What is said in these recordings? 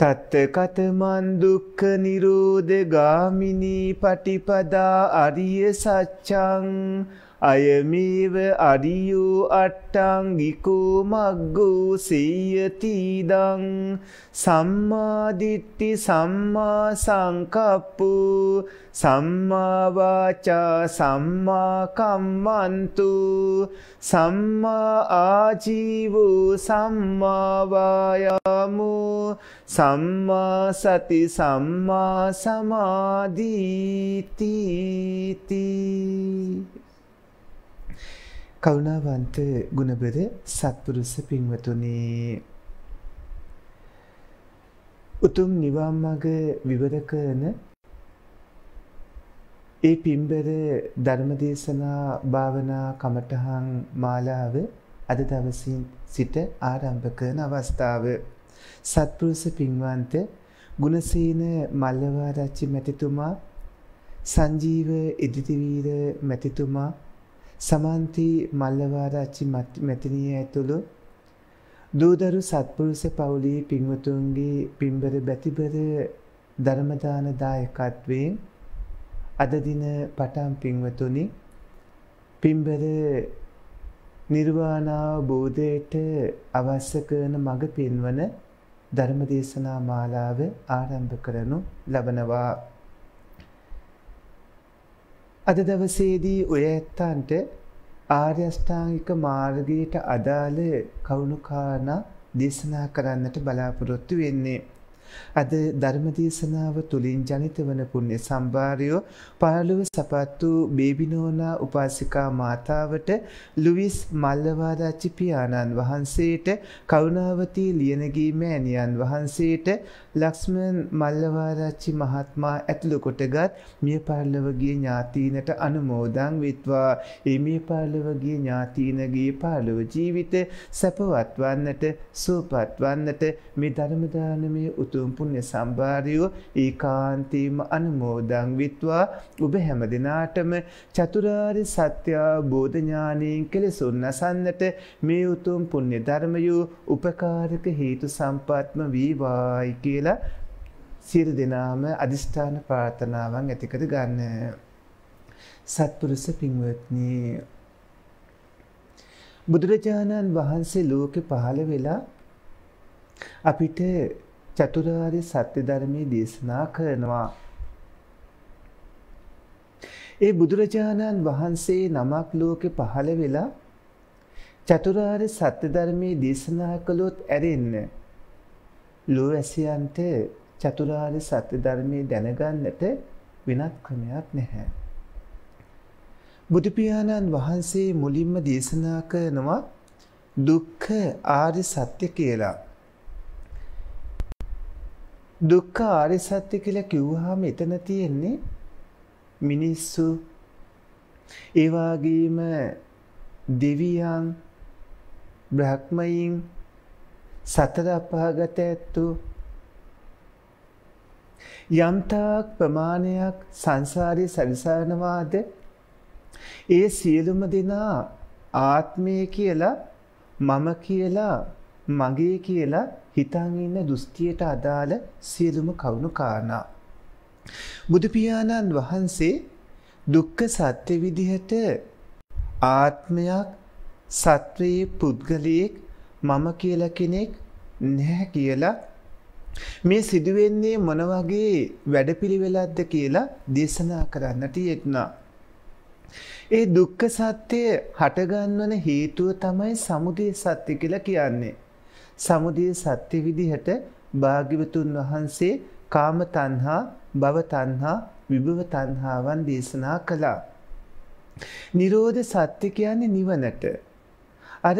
තත්තකත මන් දුක්ඛ නිරෝධ ගාමිනී පටිපදා අරිය සත්‍යං අයමීව අරියෝ අට්ටංගිකෝ මග්ගෝ සේයතිදං සම්මාදිට්ටි සම්මා සංකප්පු සම්මාවාචා සම්මාකම්මන්තු සම්මා ආජීවෝ සම්මාවායාමු සම්මා සති සම්මා සමාධීතිී කවුණාවන්ත ගුණබද සත්පුරුස පින්වතුනේ උතුම් නිවන් මඟ විවර කරන ඒ පින්බර ධර්මදේශනා භාවනා කමඨහන් මාලාව අද දවසින් සිට ආරම්භ කරන අවස්ථාව සත්පුරුෂ පින්වන්ත ගුණසීන මල්ලවාරච්චි මැතිතුමා සංජීව ඉදිතිවීර මැතිතුමා සමන්ති මල්ලවාරච්චි මැතිනිය ඇතුළු දූදරු සත්පුරුස පවුලී පින්වතුන්ගේ පිම්බර බැතිබර ධර්මදාන දායකත්වයෙන් අදදින පටම් පින්වතුනි පිම්බර නිර්වාණාව බෝධයට අවශ්‍ය කරන මඟ පෙන්වන ධර්මදේශනා මාලාව ආරම්භ කරනු ලබනවා අද දවසේදී ඔය ඇත්තන්ට ආර්යෂ්ඨාංගික මාර්ගයට අදාළ කවුණුකාන දේශනා කරන්නට බලාපොරොත්තු වෙන්නේ. අද ධර්මදේශනාව තුළින් ජනිත වන පුුණ්‍ය සම්භාරයෝ පරලුව සපත්තු බේබිනෝනා උපාසිකා මාතාවට ලුවිස් මල්ලවාදාච්චි පියාණන් වහන්සේට කරුණාවතී ලියනගී මෑණියන් වහන්සේට ලක්ෂ්මන් මල්ලවාරච්චි මහත්මා ඇතුළු කොටගත් මිය පරලවගේ ඥාතීනට අනුමෝදන් වෙත්වා ඒ මිය පරලවගේ ඥාතීනගේ පාලව ජීවිත සැපවත්වන්නට සූපත්වන්නට මේ ධර්මදානමය උතුම් පුණ්‍ය සම්භාරයෝ ඒකාන්තේම අනුමෝදන් විත්වා ඔබ හැම දිනාටම චතුරාර්ය සත්‍ය බෝධ ඥානයෙන් කෙලසුන් නසන්නට මේ උතුම් පුණ්‍ය ධර්මයෝ උපකාරක හේතු සම්පත්ම වේවායි කියලා කියලා සියලු දෙනාම අධිෂ්ඨාන ප්‍රාර්ථනාවන් ඇතිකර ගන්න. සත්පුරුෂ පින්වත්නි බුදුරජාණන් වහන්සේ ලෝකෙ පහළ වෙලා අපිට චතුරාර්ය සත්‍ය ධර්මයේ දේශනා කරනවා. ඒ බුදුරජාණන් වහන්සේ නමක් ලෝකෙ පහළ වෙලා චතුරාර්ය සත්‍ය ධර්මයේ දේශනා කළොත් ඇරෙන්නේ ලෝවැසියන්ට චතුරාර්ය සත්‍ය ධර්මයේ දැනගන්නට වෙනත් ක්‍රමයක් නැහැ. බුදු පියාණන් වහන්සේ මුලින්ම දේශනා කරනවා දුක්ඛ ආර්ය සත්‍ය කියලා. දුක්ඛ ආර්ය සත්‍ය කියලා කිව්වහම එතන තියෙන්නේ මිනිස්සු ඒ වගේම දෙවියන් බ්‍රහ්මයන් සතර අපහාගත ඇත්තු යම්තාක් ප්‍රමාණයක් සංසාරයේ සැරිසරනවාද ඒ සියලුම දෙනා ආත්මය කියලා මම කියලා මගේ කියලා හිතන් ඉන්න දෘෂ්ටියට අදාළ සියලුම කවුණු කාරණා බුදු පියාණන් වහන්සේ දුක්ඛ සත්‍ය විදිහට ආත්මයක් සත්වයේ පුද්ගලයෙක් මම කියල කෙනෙක් නැහැ කියලා මේ සිදුවෙන්නේ මොනවගේ වැඩපිළිවෙලක්ද කියලා දේශනා කරන්නට යෙත්නා. ඒ දුක්ඛ සත්‍යය හටගන්වන හේතුව තමයි සමුදය සත්‍ය කියලා කියන්නේ. සමුදය සත්‍ය විදිහට භාග්‍යවතුන් වහන්සේ කාම තණ්හා, භව තණ්හා, විභව තණ්හාවන් දේශනා කළා. නිරෝධ සත්‍ය කියන්නේ නිවනට. අර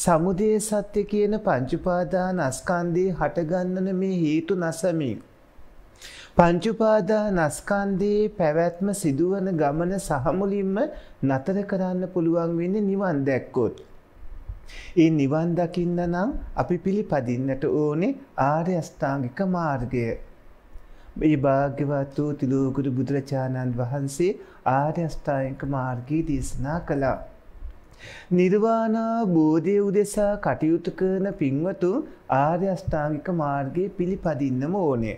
සමුදය සත්‍ය කියන පංචුපාදාන අස්කන්දේ හටගන්නන මේ හේතු නසමින්. පංචුපාදා නස්කන්දයේ පැවැත්ම සිදුවන ගමන සහමුලින්ම නතර කරන්න පුළුවන් වෙන්න නිවන් දැක්කොත්. ඒ නිවන් දකින්න නම් අපි පිළිපදින්නට ඕනේ ආර්ය අස්ථාංගික මාර්ගය. මේ භාග්‍යවත් වූ තිලෝකුරු බුදුරජාණන් වහන්සේ ආර්ය අස්ථාංගික මාර්ගයේ දේශනා කළා. නිර්වාණා බෝධය උදෙසා කටයුතු කරන පින්වතුන් ආර්ය අෂ්ඨාංගික මාර්ගයේ පිළිපදින්නම ඕනේ.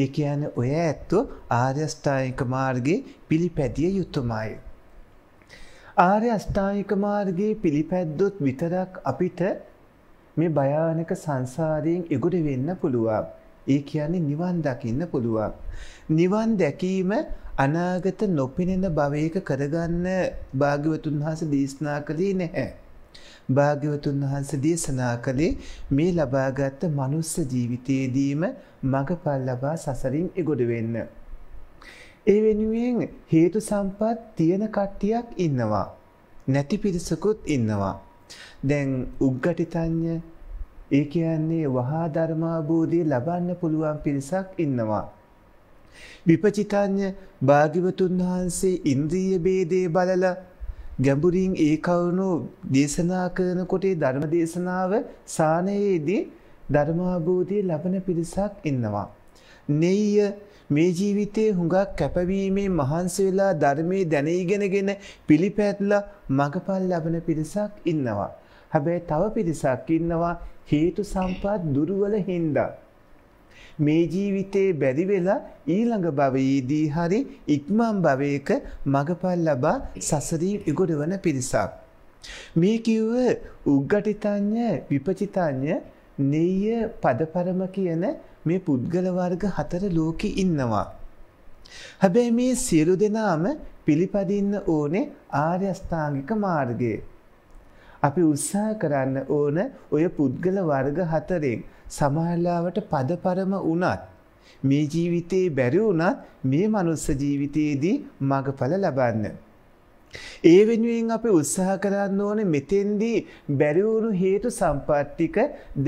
ඒ කියන්නේ ඔය ඇත්තෝ ආර්ය අෂ්ඨාංගික මාර්ගයේ පිළිපැදිය යුතුමයි. ආර්ය අෂ්ඨාංගික මාර්ගයේ පිළිපැද්දොත් විතරක් අපිට මේ භයානක සංසාරයෙන් එගොඩ වෙන්න පුළුවන්. ඒ කියන්නේ නිවන් දකින්න පුළුවන්. නිවන් දැකීම අනාගත නොපිනෙන භවයක කරගන්න භාග්‍යවතුන් වහස දේශනා කළේ නැහැ. භාග්‍යවතුන් වහන්ස දේශනා කළේ මේ ලබාගත්ත මනුස්ස ජීවිතයේදීම මඟපල් ලබා සසරින් එගොඩ වෙන්න. ඒ වෙනුවෙන් හේතු සම්පත් තියෙන කට්ටියක් ඉන්නවා. නැති පිරිසකුත් ඉන්නවා. දැන් උග්ගටිතඥ ඒ කියන්නේ වහා ධර්මාබෝධය ලබන්න පුළුවන් පිරිසක් ඉන්නවා. විපචිතඤ්ඤ භාග්‍යවතුන් වහන්සේ ඉන්ද්‍රිය ભેදේ බලලා ගැඹුරින් ඒ කරුණු දේශනා කරනකොට ධර්ම දේශනාව සානයේදී ධර්මාභූතිය ලබන පිරිසක් ඉන්නවා. නෙය්‍ය මේ ජීවිතේ හුඟක් කැපවීමේ මහන්සි වෙලා ධර්මයේ දැන ඉගෙනගෙන පිළිපැදලා මඟපල් ලබන පිරිසක් ඉන්නවා. හැබැයි තව පිරිසක් ඉන්නවා හේතු සම්පත් දුර්වල හින්දා මේ ජීවිතේ බැරි වෙලා ඊළඟ භවයේදී හරි ඉක්මන් භවයක මගපල් ලබා සසරින් ඉගොඩවන පිරිසක්. මේ කිව්ව උග්ගටිතඤ්ඤ විපචිතඤ්ඤ නෙය්‍ය පදපරම කියන මේ පුද්ගල වර්ග හතර ලෝකෙ ඉන්නවා. හැබැයි මේ සියලු දෙනාම පිළිපදින්න ඕනේ ආර්ය අෂ්ටාංගික මාර්ගයේ. අපි උත්සාහ කරන්න ඕන ඔය පුද්ගල වර්ග හතරෙන් සමහරලාවට පදපරම වුණත් මේ ජීවිතේ බැරි වුණත් මේ මනුස්ස ජීවිතයේදී මඟඵල ලබන්න. ඒ වෙනුවෙන් අපි උත්සාහ කරන්න ඕනේ මෙතෙන්දී බැරිවුණු හේතු සම්පත්තික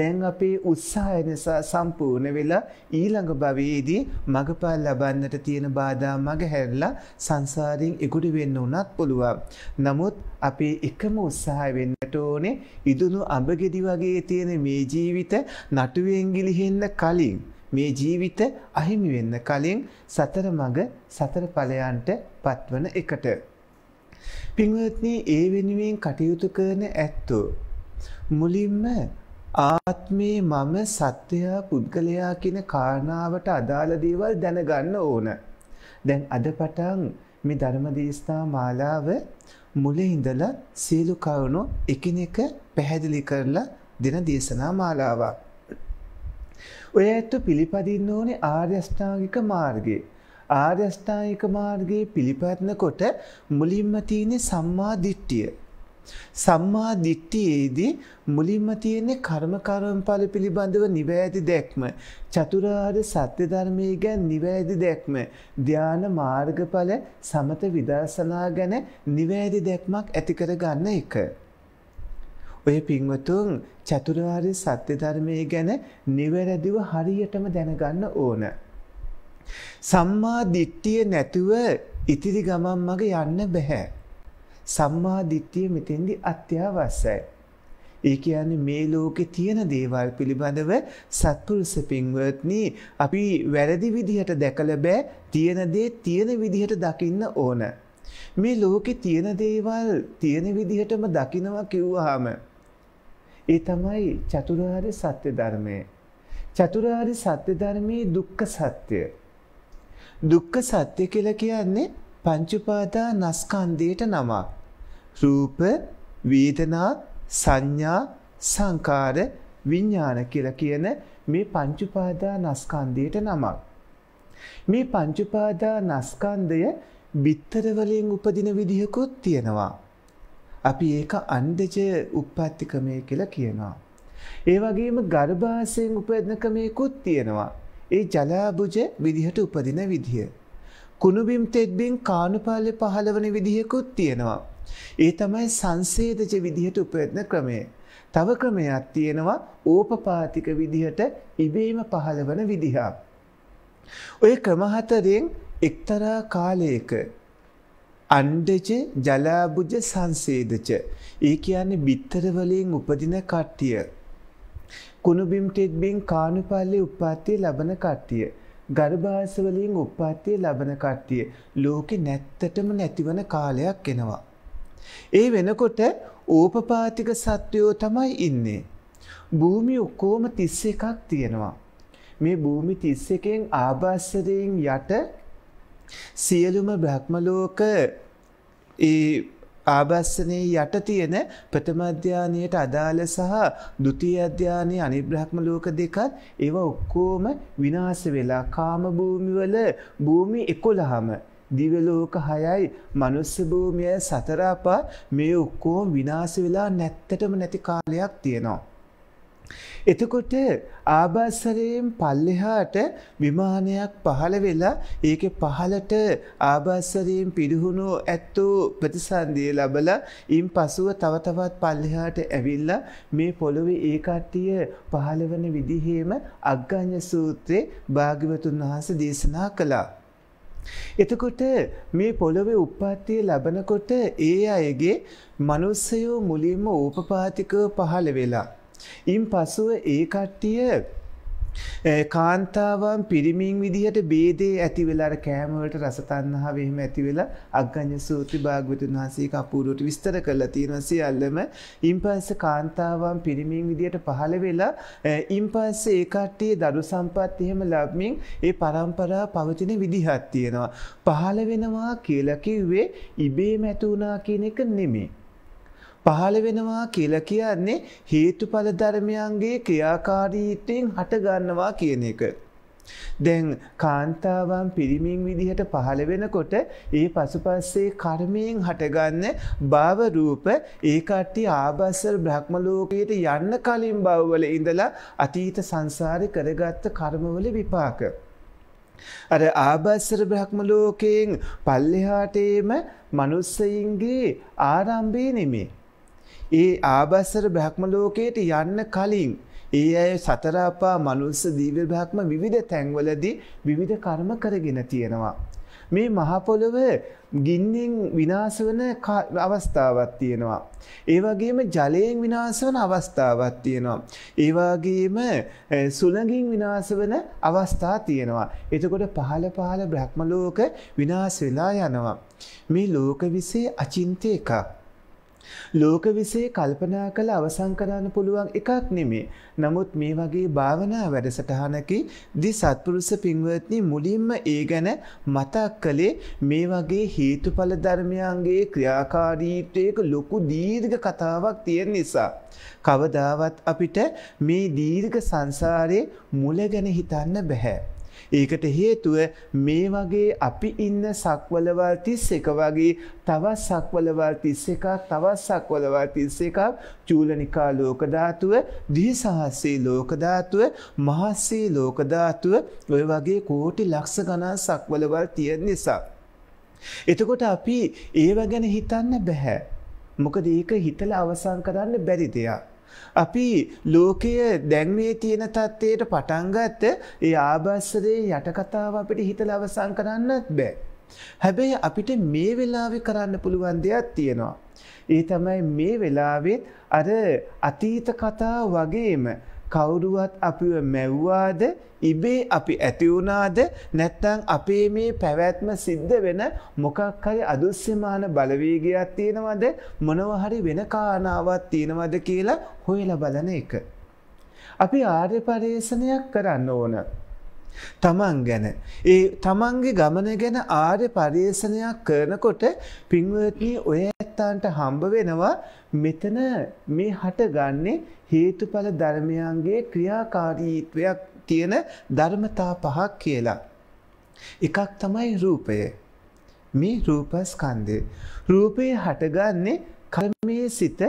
දැන් අපේ උත්සාහය නිසා සම්පූර්ණ වෙලා ඊළඟ භවයේදී මගපල් ලබන්නට තියෙන බාධා මගහැරලා සංසාරයෙන් ඉගුරු වෙන්න උනත් පුළුවන්. නමුත් අපේ එකම උත්සාහය වෙන්නට ඕනේ ඉදුණු අඹගෙඩි වගේ තියෙන මේ ජීවිත නටුවෙන් ගිලිහෙන්න කලින් මේ ජීවිත අහිමි වෙන්න කලින් සතර මඟ සතර ඵලයන්ට පත්වන එකට පින්වත්නී ඒ වෙනුවෙන් කටයුතු කරන ඇත්තෝ. මුලින්ම ආත්මේ මම සත්‍යයා පුද්ගලයා කියන කාරණාවට අදාළදේවල් දැනගන්න ඕන. දැන් අද පටන් මේ ධර්මදේශනා මාලාව මුල ඉඳලා සියලු කරුණු එකිනෙක පැහැදිලි කරලා දෙන දේශනා මාලාවක්. ඔය ඇත්තු පිළිපදින්න ඕනේ ආර්යෂ්ඨාංගික මාර්ගයේ. ආර්යෂ්ඨායික මාර්ගයේ පිළිපැත්න කොට මුලින්ම තියෙන සම්මා දිට්ඨිය. සම්මා දිට්ඨියේදී මුලින්ම තියෙන කර්ම කර්මඵල පිළිබඳව නිවැරදි දැක්ම, චතුරාර්ය සත්‍ය ධර්මයේ ගැන නිවැරදි දැක්ම, ධාන මාර්ගඵල සමත විදර්ශනා ගැන නිවැරදි දැක්මක් ඇති කරගන්න එක. ඔය පින්වතුන් චතුරාර්ය සත්‍ය ධර්මයේ ගැන නිවැරදිව හරියටම දැනගන්න ඕන. සම්මා දිට්ඨිය නැතුව ඉතිරි ගමන් මග යන්න බෑ. සම්මා දිට්ඨිය මෙතෙන්දි අත්‍යවශ්‍යයි. ඒ කියන්නේ මේ ලෝකේ තියෙන දේවල් පිළිබඳව සත්පුරුෂ පින්වත්නි අපි වැරදි විදිහට දැකලා බෑ තියෙන දේ තියෙන විදිහට දකින්න ඕන. මේ ලෝකේ තියෙන දේවල් තියෙන විදිහටම දකිනවා කිව්වහම ඒ තමයි චතුරාර්ය සත්‍ය ධර්මය. චතුරාර්ය සත්‍ය ධර්මයේ දුක්ඛ සත්‍යය දුක්ඛ සත්‍ය කියලා කියන්නේ පංච උපාදා නස්කන්ධයට නමක්. රූප, වේදනා, සංඥා, සංකාර, විඥාන කියලා කියන මේ පංච උපාදා නස්කන්ධයට නමක්. මේ පංච උපාදා නස්කන්ධය බිත්තර වලින් උපදින විදිහකුත් තියෙනවා. අපි ඒක අන්දජ උප්පත්තිකමය කියලා කියනවා. ඒ වගේම ගර්භාෂයෙන් උපදින ක්‍රමයකුත් තියෙනවා. ඒ ජලාබුජ විදිහට උපදින විදිහ. කුණුබිම් තෙත්බින් කානුපාලය පහළවන විදිහකුත් තියෙනවා. ඒ තමයි සංසේදජ විදිහට උපයත්න ක්‍රමය. තව ක්‍රමයක් තියෙනවා ඕපපාතික විදිහට ඉබේම පහළවන විදිහා. ඔය ක්‍රමහතරෙන් එක්තරා කාලයක අණ්ඩජ ජලාබුජ සංසේදජ ඒ කියන්නේ බිත්තරවලින් උපදින කට්ටිය කුණුබිම් ටිත්බින් කානුපල්ලි උප්පත්තිය ලබන කට්ටිය. ගර්භාසවලින් උප්පත්තිය ලබන කට්ටිය ලෝකෙ නැත්තටම නැතිවන කාලයක් එනවා. ඒ වෙනකොට ඕපපාතික සත්වයෝ තමයි ඉන්නේ. භූමි ඔක්කෝම තිස්ස එකක් තියෙනවා. මේ භූමි තිස්ස එකෙන් ආභාස්සරයෙන් යට සියලුම බ්‍රහ්මලෝක ඒ ආභස්සනයේ යට තියෙන ප්‍රථම අධ්‍යානයට අදාළ සහ ဒုတိ ය අධ්‍යානයේ අනිබ්‍රහ්ම ලෝක දෙකත් ඒවා ඔක්කොම විනාශ වෙලා කාම භූමිවල භූමි 11ම දිව්‍ය ලෝක 6යි මනුස්ස භූමිය 4 අපා මේ ඔක්කොම විනාශ වෙලා නැත්තටම නැති කාලයක් තියෙනවා එතකොට ආභාසරයෙන් පල්ලෙහාට විමානයක් පහළ වෙලා ඒක පහළට ආභාසරයෙන් පිරිහුණු ඇත්තෝ ප්‍රතිසන්දිය ලබලා ඉන් පසුව තව තවත් පල්ලෙහාට ඇවිල්ලා මේ පොළොවේ ඒ කට්ටිය පහළ වෙන විදිහේම අග්ගඤ්ඤ සූත්‍රේ භාග්‍යවතුන් වහන්සේ දේශනා කළා. එතකොට මේ පොළොවේ උප්පත්තිය ලබනකොට ඒ අයගේ මනුස්සයෝ මුලින්ම ඕපපාතිකව පහළ වෙලා ඉන් පසුව ඒ කට්ටිය කාන්තාවන් පිරිමින් විදිහට බේදේ ඇතිවෙලාට කෑමවලට රසතන්නහාව එහෙම ඇතිවෙල අග්ඥ සූති භාගතුන් වහසේ කපුරුවට විස්තර කරලා තියෙනවසේ අල්ලම ඉම්පස්ස කාන්තාවන් පිරිමින් විදිහට පහළ වෙලා ඉම්පස්ස ඒකට්ටේ දරු සම්පත් එහෙම ලබමින් ඒ පරම්පරා පවතින විදිහත් තියෙනවා. පහළ වෙනවා කියලකිව්වේ ඉබේ මැතුුණා කියන එක නෙමේ. පහළ වෙනවා කියලා කියන්නේ හේතුඵල ධර්මයන්ගේ ක්‍රියාකාරීත්වයෙන් හටගන්නවා කියන එක. දැන් කාන්තාවන් පිරිමින් විදිහට පහළ වෙනකොට ඒ පසුපස්සේ කර්මයෙන් හටගන්න භව රූප ඒ කට්ටිය ආභස්සර බ්‍රහ්ම ලෝකයට යන්න කලින් භවවල ඉඳලා අතීත සංසාරේ කරගත්ත කර්මවල විපාක. අර ආභස්සර බ්‍රහ්ම ලෝකයෙන් පල්ලෙහාටේම මිනිස්සයින්ගේ ආරම්භය නෙමෙයි. ඒ ආභස්සර බ්‍රහ්ම ලෝකයට යන්න කලින් ඒ අය සතරාපා මනුස්ස දීව්‍ය බ්‍රහ්ම විවිධ තැන්වලදී විවිධ කර්ම කරගෙන තියෙනවා. මේ මහපොළොව ගින්නෙන් විනාශ වන අවස්ථාවක් තියෙනවා. ඒ වගේම ජලයෙන් විනාශ වන අවස්ථාවක් තියෙනවා. ඒ වගේම සුළඟින් විනාශ වන අවස්ථා තියෙනවා. එතකොට පහළ පහළ බ්‍රහ්ම ලෝක විනාශ වෙලා යනවා. මේ ලෝක විසේ අචින්ත එකක්. ලෝක විසේ කල්පනා කළ අවසන් කරන්න පුළුවන් එකක් නෙමේ. නමුත් මේ වගේ භාවනා වැඩසටහනකි දි සත්පුරුෂ පින්වත්නි මුලින්ම ඒ ගැන මතක් කළේ මේ වගේ හේතුඵල ධර්මයන්ගේ ක්‍රියාකාරීත්වයක ලොකු දීර්ඝ කතාවක් තියෙන නිසා. කවදාවත් අපිට මේ දීර්ඝ සංසාරයේ මුල ගැන හිතන්න බැහැ. ඒකට හේතුව මේ වගේ අපි ඉන්න සක්වලවල් තිස් එක වගේ තවත් සක්වලවල් තිස් එකක් තවත් සක්වලවල් තිස් එකක් චූලනිකා ලෝකධාතුව දිසාහස්සේ ලෝකධාතුව මහස්සේ ලෝකධාතුව ඔය වගේ කෝටි ලක්ෂ ගණන් සක්වලවල් තියෙන නිසා. එතකොට අපි ඒව ගැන හිතන්න බැහැ. මොකද ඒක හිතල අවසන් කරන්න බැරි දෙයක්. අපි ලෝකය දැන් මේ තියෙන තත්ත්වයට පටන් ගත්ත ඒ ආභස්සරේ යටකතාව අපිට හිතලා අවසන් කරන්නත් බෑ. හැබැයි අපිට මේ වෙලාවේ කරන්න පුළුවන් දෙයක් තියෙනවා. ඒ තමයි මේ වෙලාවෙත් අර අතීත කතා වගේම කවුරුවත් අපිව මැව්වාද ඉබේ අපි ඇතිවුණාද නැත්තං අපේ මේ පැවැත්ම සිද්ධ වෙන මොකක් හරි අදුස්්‍යමාන බලවේගයක් තියෙනවද මොනවහරි වෙන කානාවත් තියෙනවද කියලා හොයල බලන එක. අපි ආර්ය පර්යේෂණයක් කරන්න ඕන. තමන් ගැන ඒ තමන්ගේ ගමන ගැන ආර්ය පර්යේෂණයක් කරනකොට පින්වත්නී ඔය ඇත්තන්ට හම්බ වෙනවා මෙතන මේ හටගන්නේ හේතුඵල ධර්මයන්ගේ ක්‍රියාකාරීත්වයක් තියෙන ධර්මතා පහක් කියලා. එකක් තමයි රූපය. මේ රූපස්කන්ධය. රූපය හටගන්නේ කර්මයේ සිත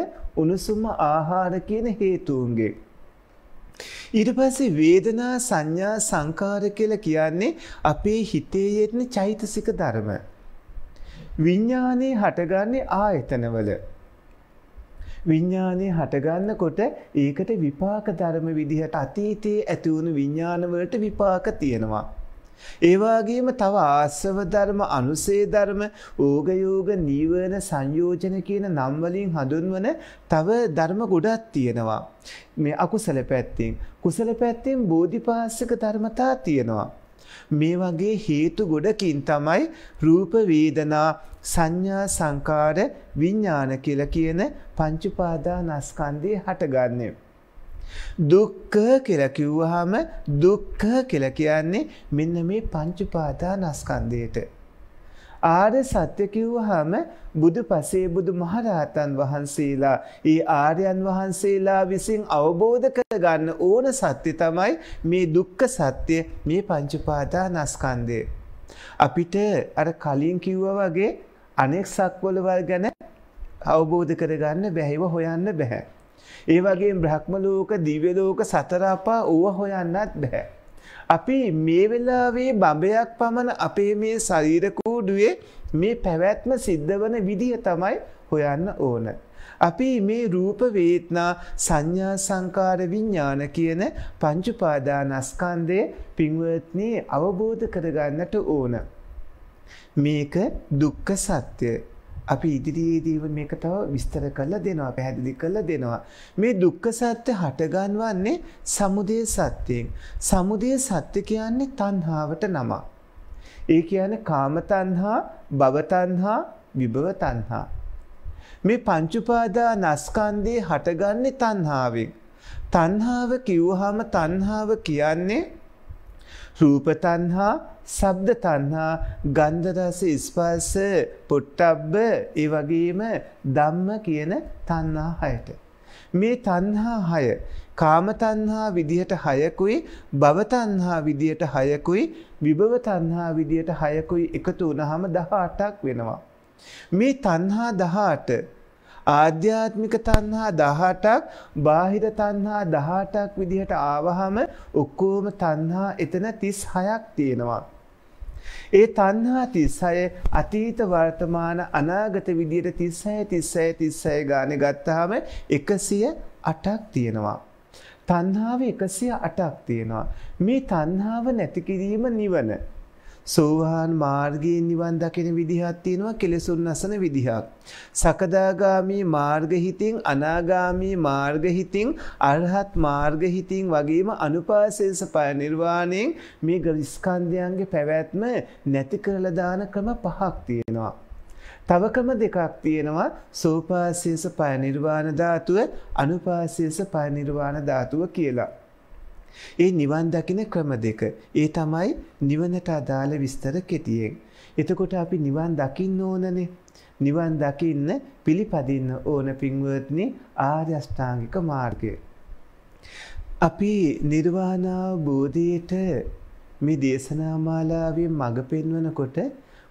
උණුසුම ආහාර කියන හේතුන්ගේ. ඊට පස්සේ වේදනා සංඥා සංකාර කියලා කියන්නේ අපේ හිතේ යෙදෙන චෛතසික ධර්ම. විඤ්ඥානයේ හටගන්නේ ආයතනවල. විඤ්ඥානය හටගන්නකොට ඒකට විපාක ධර්ම විදිහට අතීතයේ ඇතිවුණු විඤ්ඥානවලට විපාක තියෙනවා. ඒවාගේම තව ආස්සව ධර්ම අනුසේ ධර්ම ඕගයෝග නීවන සංයෝජන කියන නම්වලින් හඳුන්වන තව ධර්ම ගොඩත් තියෙනවා. මේ අකුසල පැත්තිෙන්. කුසල පැත්තෙන් බෝධිපාස්සක ධර්මතා තියෙනවා. මේ වගේ හේතු ගොඩකින් තමයි රූප වේදනා සංඥා සංකාර විඥාන කියලා කියන පංච උපාදානස්කන්ධය හටගන්නේ. දුක්ඛ කියලා කිව්වහම දුක්ඛ කියලා කියන්නේ මෙන්න මේ පංච උපාදානස්කන්ධයට. ආර්ය සත්‍ය කිව්වහම බුදු පසේ බුදු මහරහතන් වහන්සේලා ඒ ආර්යයන් වහන්සේලා විසින් අවබෝධ කරගන්න ඕන සත්‍ය තමයි මේ දුක්ඛ සත්‍ය මේ පංච පාදානස්කන්ධය. අපිට අර කලින් කිව්වා වගේ අනෙක් සක්වලවල් ගැන අවබෝධ කරගන්න බැහැව හොයන්න බැහැ. ඒ වගේම බ්‍රහ්ම ලෝක, දිව්‍ය ලෝක, සතර අපා ඕවා හොයන්නත් බැහැ. අපි මේ වෙලාවේ බඹයක් පමණ අපේ මේ ශරීර කූඩුවේ මේ පැවැත්ම සිද්ධ වන විදිහ තමයි හොයන්න ඕන. අපි මේ රූප වේදනා සංඥා සංකාර විඥාන කියන පංච උපාදානස්කන්ධය පින්වත්නි අවබෝධ කරගන්නට ඕන. මේක දුක්ඛ සත්‍යය. අපි ඉදිරියේදීව මේක තව විස්තර කරලා දෙනවා පැහැදිලි කරලා දෙනවා මේ දුක්ඛ සත්‍ය හටගන්වන්නේ සමුදය සත්‍යයෙන් සමුදය සත්‍ය කියන්නේ තණ්හාවට නම ඒ කියන්නේ කාම තණ්හා භව තණ්හා විභව තණ්හා මේ පංච උපාදානස්කන්ධේ හටගන්නේ තණ්හාවෙන් තණ්හාව කිව්වහම තණ්හාව කියන්නේ රූප තණ්හා සබ්ද තණ්හා, ගන්ධ රස ස්පර්ශ, පුට්ටබ්බ, ඒ වගේම ධම්ම කියන තණ්හා හයට. මේ තණ්හා හය කාම තණ්හා විදියට හයකුයි, භව තණ්හා විදියට හයකුයි, විභව තණ්හා විදියට හයකුයි එකතු වුනහම 18ක් වෙනවා. මේ තණ්හා 18 ආධ්‍යාත්මික තණ්හා 18ක් බාහිර තණ්හා 18ක් විදිහට ආවහම ඔක්කොම තණ්හා එතන 36ක් තියෙනවා. ඒ තන්හා තිස්සය අතීත වර්තමාන අනාගත විදියට තිස්සය තිස්සය තිස්සය ගාන ගත්තාම එකසිය අටක් තියෙනවා. තන්හාාව එකසිය අටක් තියෙනවා. මේ තන්හාාව නැතිකිරීම නිවන. සෝවාන් මාර්ගයෙන් නිවන් දකින විදිහක් තියෙනවා කෙලෙසුන් නැසන විදිහක්. සකදාගාමී මාර්ගහිතින් අනාගාමී මාර්ගහිතින් අරහත් මාර්ගහිතින් වගේම අනුපාසෙන්ස පය නිර්වාණයෙන් මේ ගරිස්කන්ධයන්ගේ පැවැත්ම නැති කරලා දාන ක්‍රම පහක් තියෙනවා. තවකම දෙකක් තියෙනවා සෝපාසේස පයනිර්වාණ ධාතුව අනුපාසේස පයනිර්වාණ ධාතුව කියලා. ඒ නිවන් දකින ක්‍රම දෙක. ඒ තමයි නිවනට අදාළ විස්තර කෙටියෙන්. එතකොට අපි නිවන් දකින්න ඕනනේ. නිවන් දකින්න පිළිපදින්න ඕන පින්වත්නි ආර්ය අෂ්ටාංගික මාර්ගය. අපි නිර්වාණ අවබෝධයට මේ දේශනා මාලාවේ මඟ පෙන්වනකොට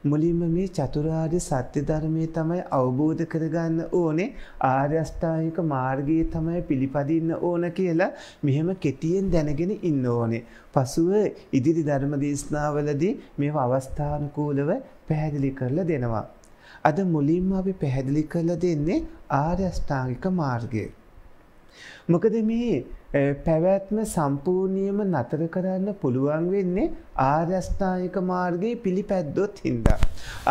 මුලින්ම මේ චතුරාර්ය සත්‍ය ධර්මය තමයි අවබෝධ කරගන්න ඕනේ ආර්යෂ්ඨායික මාර්ගයේ තමයි පිළිපදින්න ඕන කියලා මෙහෙම කෙටියෙන් දැනගෙන ඉන්න ඕනේ. පසුව ඉදිරි ධර්ම දේශනාවලදී මේව අවස්ථානුකූලව පැහැදිලි කරලා දෙනවා. අද මුලින්ම අපි පැහැදිලි කරලා දෙන්නේ ආර්යෂ්ඨායික මාර්ගය. මොකද මේ පැවැත්ම සම්පූර්ණියම නතර කරන්න පුළුවන් වෙන්නේ ආර්යස්ථායික මාර්ගයේ පිළිපැද්දොත් හින්දා.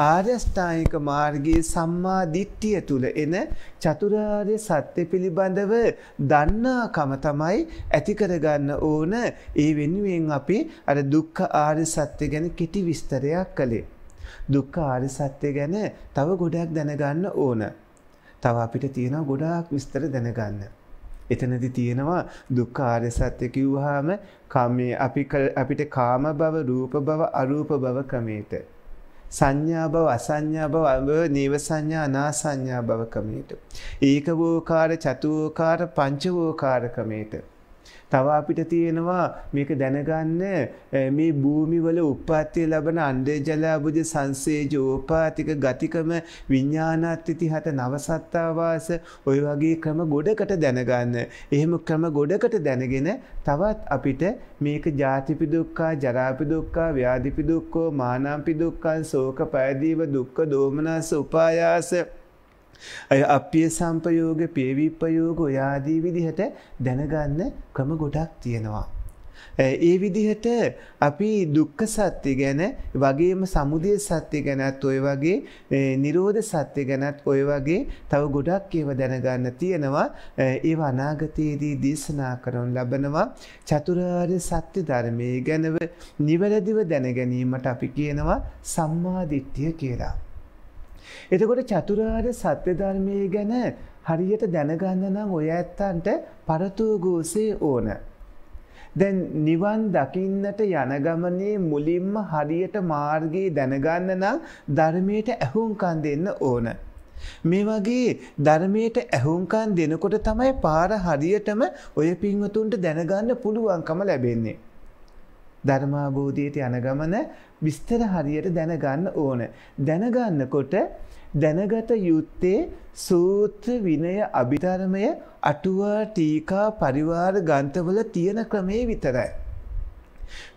ආර්යස්ථායික මාර්ගයේ සම්මා දිට්ඨිය තුල එන චතුරාර්ය සත්‍ය පිළිබඳව දන්නාකම තමයි ඇති කරගන්න ඕන. ඒ වෙනුවෙන් අපි අර දුක්ඛ ආර්ය සත්‍ය ගැන කෙටි විස්තරයක් කළේ. දුක්ඛ ආර්ය සත්‍ය ගැන තව ගොඩක් දැනගන්න ඕන. තව අපිට තියෙනවා ගොඩාක් විස්තර දැනගන්න. එතනදි තියෙනවා දුක්ඛ ආර්ය සත්‍ය කිව්වහම කාමේ අපි අපිට කාම භව, රූප භව, අරූප භව ක්‍රමයට සංඥා භව, අසංඥා භව, නීව සංඥා, අනාසංඥා භව ක්‍රමයට. ඒකවෝකාර, චතුෝකාර, පංචවෝකාර ක්‍රමයට. තව අපිට තියෙනවා මේක දැනගන්න මේ භූමිවල උප්පත්තිය ලබන අන්ඩේජලාබුජ සංසේජ ඕපාතික ගතිකම විඤ්ඥානත්තිති හත නවසත්තාවාස ඔය වගේ ක්‍රම ගොඩකට දැනගන්න. එහෙම ක්‍රම ගොඩකට දැනගෙන තවත් අපිට මේක ජාතිපිදුක්කා ජරාපිදුක්කා ව්‍යාධිපිදුක්කෝ මානම්පිදුක්කන් සෝක පැදීව දුක්ක දෝමනස උපායාස. අපිය සම්පයෝග පේවිපයෝග ඔයාදී විදිහට දැනගන්න ක්‍රම ගොඩක් තියෙනවා. ඒ විදිහට අපි දුක්ඛ සත්‍ය ගැන වගේම සමුදය සත්‍ය ගැනත් ඔය වගේ නිරෝධ සත්‍ය ගැනත් ඔය වගේ තව ගොඩක් ඒව දැනගන්න තියෙනවා ඒව අනාගතයේදී දේශනා කරන ලබනවා චතුරාර්ය සත්‍ය ධර්මයේ ගැනව නිවැරදිව දැනගැනීමට අපි කියනවා සම්මාදිට්ඨිය කියලා. එතකොට චතුරාර් සත්‍ය ධර්මය ගැන හරියට දැනගන්න නම් ඔය ඇත්තන්ට පරතෝගෝසේ ඕන. දැන් නිවන් දකින්නට යනගමනේ මුලින්ම හරියට මාර්ගයේ දැනගන්න නම් ධර්මයට ඇහුම්කන් දෙන්න ඕන. මේ වගේ ධර්මයට ඇහුම්කන් දෙනකොට තමයි පාර හරියටම ඔය පින්වතුන්ට දැනගන්න පුළුවන්කම ලැබෙන්නේ. ධර්මාබෝධයට යන ගමන විස්තර හරියට දැනගන්න ඕන. දැනගන්නකොට දැනගත යුත්තේ සූත්‍ර විනය අභිධර්මය අටුවා ටීකා පරිවාර ගන්තවල තියෙන ක්‍රමේ විතරයි.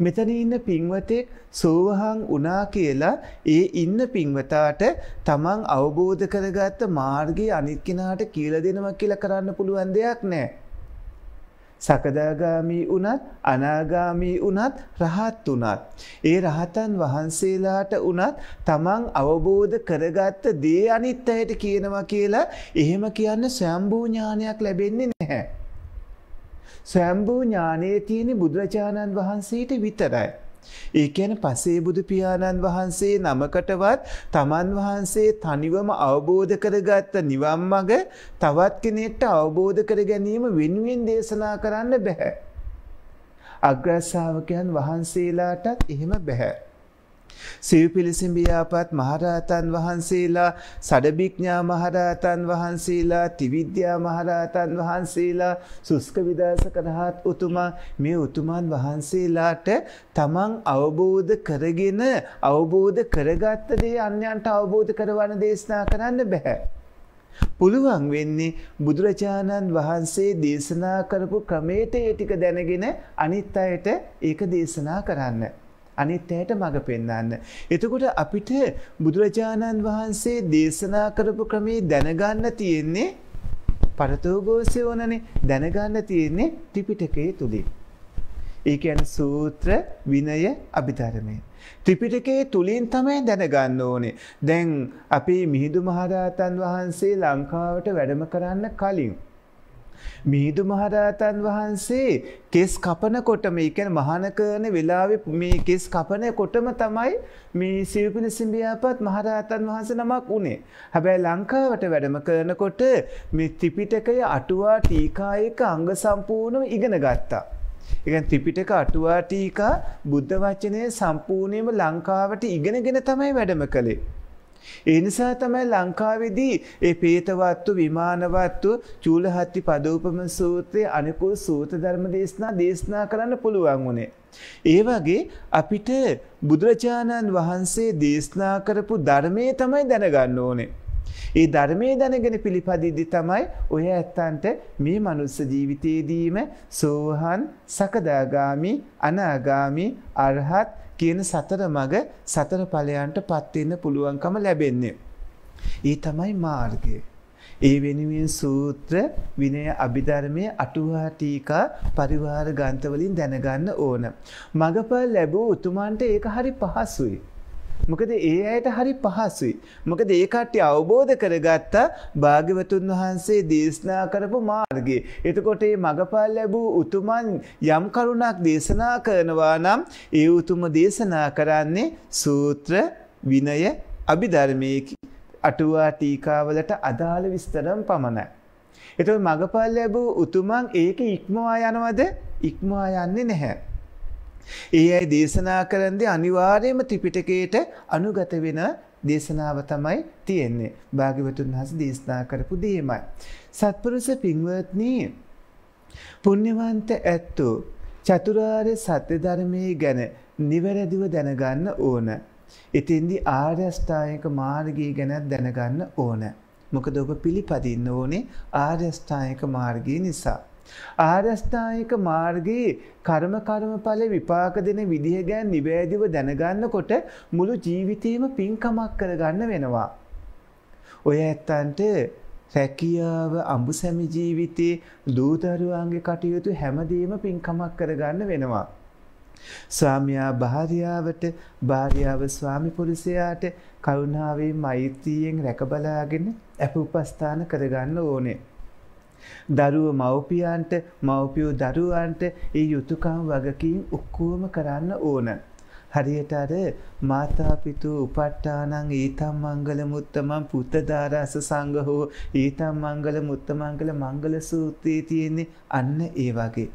මෙතන ඉන්න පින්වතෙක් සෝවහන් වනා කියලා ඒ ඉන්න පින්වතාට තමන් අවබෝධ කරගත්ත මාර්ගය අනිත්කෙනාට කියල දෙනවක් කියල කරන්න පුළුවන් දෙයක් නෑ. සකදාගාමී වුණත් අනාගාමී වුණත් රහත් වුණත් ඒ රහතන් වහන්සේලාට වුණත් තමන් අවබෝධ කරගත්ත දේ අනිත් අයට කියනවා කියලා එහෙම කියන්න සම්බූ ඥානයක් ලැබෙන්නේ නැහැ. සම්බූ ඥානයේ තියෙන බුදුරජාණන් වහන්සේට විතරයි. ඒකැන පසේ බුදු පියාණන් වහන්සේ නමකටවත් තමන් වහන්සේ තනිවම අවබෝධ කරගත්ත නිවම් මග තවත් කෙනෙට්ට අවබෝධ කර ගැනීම වෙනුවෙන් දේශනා කරන්න බැහැ. අග්‍රස්සාාවකයන් වහන්සේලාටත් එහෙම බැහැ. සිව්පිලිසිම් බියාපත් මහරහතන් වහන්සේලා සඩභිඥා මහරහතන් වහන්සේලා තිවිද්‍යා මහරහතන් වහන්සේලා සුස්ක විදාසක රහත් උතුමා මේ උතුමන් වහන්සේලාට තමන් අවබෝධ කරගෙන අවබෝධ කරගත්ත දේ අන්‍යයන්ට අවබෝධ කරවන දේශනා කරන්න බෑ. පුළුවන් වෙන්නේ බුදුරජාණන් වහන්සේ දේශනා කරපු ක්‍රමයට ඒ ටික දැනගෙන අනිත් අයට ඒක දේශනා කරන්න. අනිත් ඇයට මඟ පෙන්වන්න. එතකොට අපිට බුදුරජාණන් වහන්සේ දේශනා කරපු ක්‍රමේ දැනගන්න තියෙන්නේ පරතෝගෝසයෝනනේ දැනගන්න තියෙන්නේ ත්‍රිපිටකයේ තුලින්. ඒකැන් සූත්‍ර විනය අභිධරමය. ත්‍රිපිටකයේ තුළින් තමයි දැනගන්න ඕනේ. දැන් අපේ මිහිදු මහරහතන් වහන්සේ ලංකාවට වැඩම කරන්න කලින්. මීදු මහරහතන් වහන්සේ කෙස් කපනකොටම ඒ කියන්නේ මහාන කරන වෙලාවේ මේ කෙස් කපනකොටම තමයි මේ සිව්පින සිඹියාපත් මහරහතන් වහන්සේ නමක් උනේ. හැබැයි ලංකාවට වැඩම කරනකොට මේ ත්‍රිපිටකය අටුවා ටීකා එක අංග සම්පූර්ණව ඉගෙන ගත්තා. එකන් ත්‍රිපිටක අටුවා ටීකා බුද්ධ වචනය සම්පූර්ණයම ලංකාවට ඉගෙනගෙන තමයි වැඩම කළේ. ඒ නිසා තමයි ලංකාවේදී ඒ පේතවත්තු විමානවත්තු චූලහත්ති පදූපම සූත්‍රයේ අනිකෝ සූත්‍ර ධර්ම දේශනා දේශනා කරන්න පුළුවන් වුණේ. ඒ වගේ අපිට බුදුරජාණන් වහන්සේ දේශනා කරපු ධර්මයේ තමයි දැනගන්න ඕනේ. ඒ ධර්මයේ දැනගෙන පිළිපදිද්දි තමයි ඔය ඇත්තන්ට මේ මනුස්ස ජීවිතයේදීම සෝහන් සකදාගාමි අනාගාමි අරහත් කියන සතර මග සතර ඵලයන්ට පත්වෙන්න පුළුවන්කම ලැබෙන්නේ. ඒ තමයි මාර්ගය. ඒ වෙනුවෙන් සූත්‍ර විනය අභිධර්මය අටුවාටීකා පරිවාර ගන්තවලින් දැනගන්න ඕන. මඟප ලැබූ උතුමන්ට ඒක හරි පහසුයි. මොකද ඒ අයට හරි පහසුයි. මොකද ඒ කට්ටි අවබෝධ කරගත්තා භාග්‍යවතුන් වහන්සේ දේශනා කරපු මාර්ගයේ. එතකොට මේ මගපල් ලැබූ උතුමන් යම් කරුණක් දේශනා කරනවා නම් ඒ උතුම දේශනා කරන්නේ සූත්‍ර විනය අභිධර්මයේ අටුවා ටීකාවලට අදාළ විස්තරම් පමණයි. එතකොට මගපල් ලැබූ උතුමන් ඒක ඉක්මවා යනවද? ඉක්මවා යන්නේ නැහැ. ඒ අයි දේශනා කරන්දේ අනිවාර්යම ත්‍රිපිටකයට අනුගත වෙන දේශනාව තමයි තියෙන්නේ. භාග්‍යවතුන් වහන්සේ දේශනා කරපු දෙයමයි. සත්පුරුෂ පින්වත්නි පුණ්‍යවන්ත ඇත්තෝ චතුරාර්ය සත්‍ය ධර්මයේ ගැන නිවැරදිව දැනගන්න ඕන. එතෙන්දි ආර්ය අෂ්ටාංගික මාර්ගය ගැන දැනගන්න ඕන. මොකද ඔබ පිළිපදින්න ඕනේ ආර්ය අෂ්ටාංගික මාර්ගය නිසා. ආරස්ථායක මාර්ගයේ කර්ම කර්මඵල විපාක දෙන විදිහ ගැන නිවැරදිව දැනගන්නකොට මුළු ජීවිතේම පින්කමක් කරගන්න වෙනවා. ඔය ඇත්තන්ට රැකියාව අඹුසැමි ජීවිතේ දූදරුවන්ගේ කටයුතු හැමදේම පින්කමක් කරගන්න වෙනවා. ස්වාමියා භාර්යාවට භාර්යාව ස්වාමි පුරුෂයාට කරුණාවේ මෛත්‍රියෙන් රැකබලාගෙන ඇප උපස්ථාන කරගන්න ඕනේ. දරුව මව්පියන්ට මව්පියෝ දරුවන්ට ඒ යුතුයකම් වගකීම් ඔක්කොම කරන්න ඕන. හරියට අර මාතාපිතු උපට්ඨානං ඊතම් මංගල මුත්තමං පුත්තදාරස සංඝහෝ ඊතම් මංගල මුත්තමංගල මංගල සූත්‍රයේ තියෙන්නේ අන්න ඒ වගේ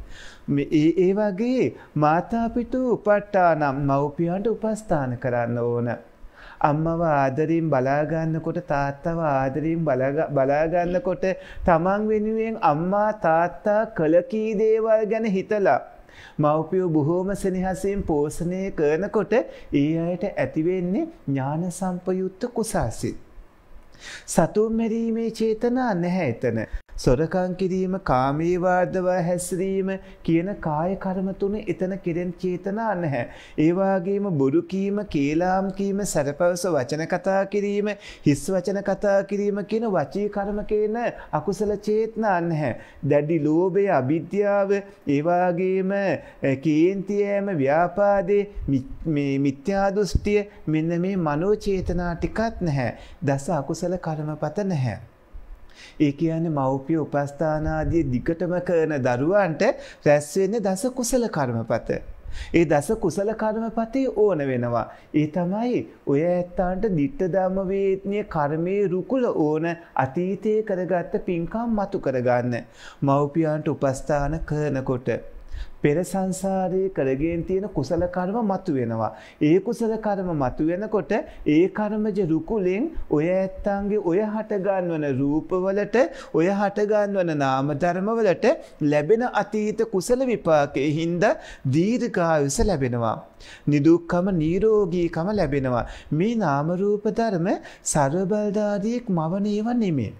මේ ඒ ඒ වගේ මාතාපිතු උපට්ඨානම් මව්පියන්ට උපස්ථාන කරන්න ඕන අම්මව ආදරීම් බලාගන්නකොට තාත්තව ආදරීම් බලාගන්නකොට තමන් වෙනුවෙන් අම්මා තාත්තා කළකී දේවල් ගැන හිතලා. මව්පියෝ බොහෝම සෙනහසයෙන් පෝෂණය කරනකොට ඒ අයට ඇතිවෙන්නේ ඥාන සම්පයුත්ත කුසාසිත්. සතුන් මැරීමේ චේතනා නැහැ එතන. සොරකං කිරීම කාමී වාදවා හැසිරීම කියන කාය කර්ම තුන එතන කෙරෙන් චේතනා නැහැ. ඒ වාගේම බොරු කීම, කේලාම් කීම, සරපවස වචන කතා කිරීම, හිස් වචන කතා කිරීම කියන වචී කර්ම කියන අකුසල චේතනා නැහැ. දැඩි ලෝභය, අවිද්‍යාව, ඒ වාගේම කේන්තියම ව්‍යාපාදේ මේ මිත්‍යා දෘෂ්ටිය මෙන්න මේ මනෝ චේතනා ටිකක් නැහැ. දස අකුසල කළ කර්මපත නැහැ. ඒ කියන්නේ මව්පිය උපස්ථානාදිය දිගටම කරන දරුවන්ට රැස්වෙන්නේ දස කුසල කර්මපත. ඒ දස කුසල කර්මපතේ ඕන වෙනවා. ඒ තමයි ඔය ඇත්තාන්ට දිට්ඨ ධම්ම වේත්නිය කර්මයේ රුකුල ඕන අතීතයේ කරගත්ත පින්කම් මතු කරගන්න. මව්පියන්ට උපස්ථාන කරනකොට පෙර සංසාරයේ කරගෙන තියෙන කුසල කර්ම මතුවෙනවා. ඒ කුසල කර්ම මතුවෙනකොට ඒ කර්මජ රුකුලෙන් ඔය ඇත්තන්ගේ ඔය හටගන්වන රූපවලට ඔය හටගන්වන නාම ධර්මවලට ලැබෙන අතීත කුසල විපාකයේ හින්දා දීර්ඝායුෂ ලැබෙනවා. නිදුක්කම නිරෝගීකම ලැබෙනවා. මේ නාම රූප ධර්ම ਸਰබලදාරියෙක් මවණේව නෙමෙයි.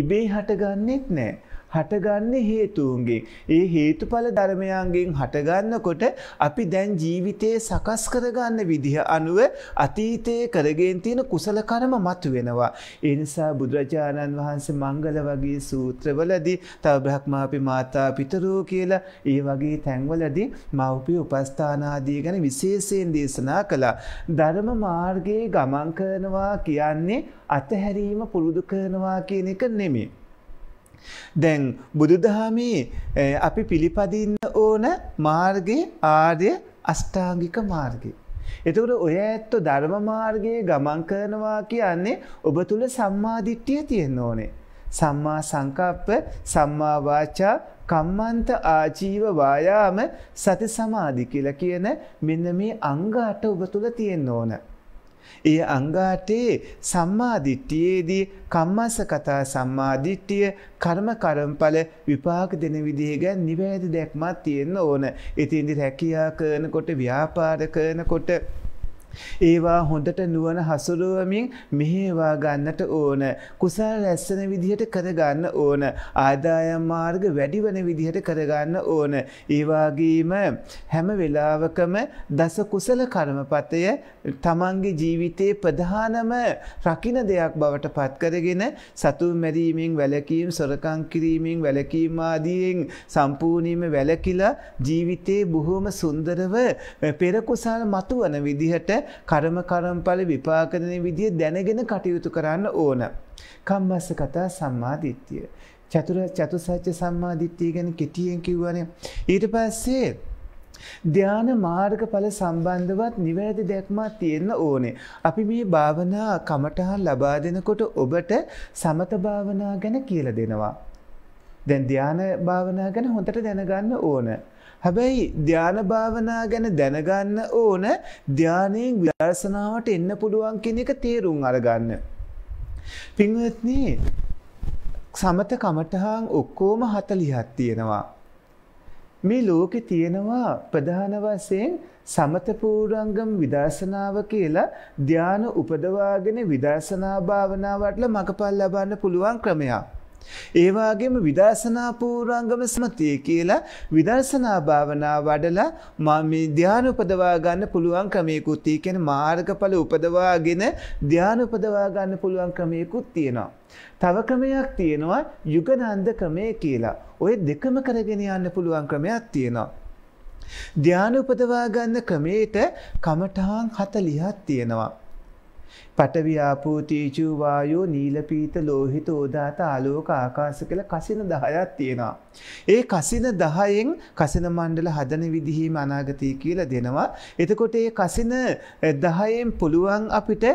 ඉබේ හටගන්නෙත් නැහැ. හටගන්නේ හේතුන්ගෙන්. ඒ හේතුඵල ධර්මයන්ගෙන් හටගන්නකොට අපි දැන් ජීවිතයේ සකස් කරගන්න විදිහ අනුව අතීතයේ කරගෙන තියෙන කුසල කර්ම මතුවෙනවා. ඒ නිසා බුදුරජාණන් වහන්සේ මංගල වගේ සූත්‍රවලදී තව බ්‍රහ්මාපි මාතා පිතරෝ කියලා ඒ වගේ තැන්වලදී මව්පිය උපස්ථානාදී ගැන විශේෂයෙන් දේශනා කළා. ධර්ම මාර්ගයේ ගමන් කරනවා කියන්නේ අතහැරීම පුරුදු කරනවා කියන එක නෙමෙයි. දැන් බුදුදහමේ අපි පිළිපදින්න ඕන මාර්ගයේ ආර්ය අෂ්ටාංගික මාර්ගය. එතකොට ඔය ඇත්ත ධර්ම මාර්ගයේ ගමන් කරනවා කියන්නේ ඔබ තුල සම්මාදිට්ඨිය තියෙන්න ඕනේ. සම්මා සංකප්ප, සම්මා වාචා, කම්මන්ත ආජීව වායාම සති සමාධි කියලා කියන මෙන්න මේ අංග අට ඔබ තුල තියෙන්න ඕනේ. ඒ අංගාටේ සම්මාදිට්ඨියේදී කම්මස්ස කතා සම්මාදිට්ඨිය කර්ම කර්මඵල විපාක දෙන විදිහ ගැන නිවැරදි දැක්මක් තියෙන්න ඕන. ඉතින් ඉතින් රැකියා කරනකොට ව්‍යාපාර කරනකොට ඒවා හොඳට නුවන හසුරුවමින් මෙහේවා ගන්නට ඕන. කුසල් ඇස්සන විදිහට කරගන්න ඕන. ආදායම් මාර්ග වැඩිවන විදිහට කරගන්න ඕන. ඒවාගේම හැම වෙලාවකම දස කුසල කර්මපතය තමන්ගේ ජීවිතයේ ප්‍රධානම රකින දෙයක් බවට පත්කරගෙන සතුන් මැරීමෙන් වැලකීම් සොරකං කිරීමෙන් වැලකීමාදීෙන් සම්පූර්ණීම වැලකිලා ජීවිතයේ බොහෝම සුන්දරව පෙරකුසල් මතුවන විදිහට කර්ම කර්මඵල විපාක දෙන විදිය දැනගෙන කටයුතු කරන්න ඕන. කම්මස්ස කතා සම්මාදිට්ඨිය. චතුර චතුසත්‍ය සම්මාදිට්ඨිය ගැන කෙටියෙන් කිව්වනේ. ඊට පස්සේ ධ්‍යාන මාර්ගඵල සම්බන්ධවත් නිවැරදි දැක්මක් තියෙන්න ඕනේ. අපි මේ භාවනා කමටහන් ලබා දෙනකොට ඔබට සමත භාවනා ගැන කියලා දෙනවා. දැන් ධ්‍යාන භාවනා ගැන හොඳට දැනගන්න ඕන. හැබැයි ධ්‍යාන භාවනා ගැන දැනගන්න ඕන ධ්‍යානයෙන් විදර්ශනාවට එන්න පුළුවන් කියන එක තේරුම් අරගන්න. පින්වත්නි සමත කමඨහන් ඔක්කොම 40ක් තියෙනවා. මේ ලෝකේ තියෙනවා ප්‍රධාන වශයෙන් සමත පූර්වංගම් විදර්ශනාව කියලා ධාන උපදවාගෙන විදර්ශනා භාවනාවටලා මඟපල් ලබන්න පුළුවන් ක්‍රමයක්. ඒවාගේම විදර්ශනා පූර්වංගම සමතිය කියලා විදර්ශනා භාවනා වඩලා මම ධ්‍යාන උපදවා ගන්න පුළුවන් ක්‍රමයකුත් තියෙන මාර්ගඵල උපදවාගෙන ධ්‍යාන උපදවා ගන්න පුළුවන් ක්‍රමයකුත් තියෙනවා. තව ක්‍රමයක් තියෙනවා යුගනන්ද ක්‍රමය කියලා. ওই දෙකම කරගෙන යන්න පුළුවන් ක්‍රමයක් තියෙනවා. ධ්‍යාන උපදවා ගන්න ක්‍රමයට කමඨාන් 40ක් තියෙනවා. පටවි්‍යාපූ තීජූ වායෝ නීලපීත ලෝහිත ඕදාත ආලෝක ආකාශ කළ කසින 10ක් තියෙනවා. ඒ කසින 10න් කසින මණ්ඩල හදන විදිහම අනාගතය කියලා දෙනවා. එතකොට ඒ කසින 10න් පුළුවන් අපිට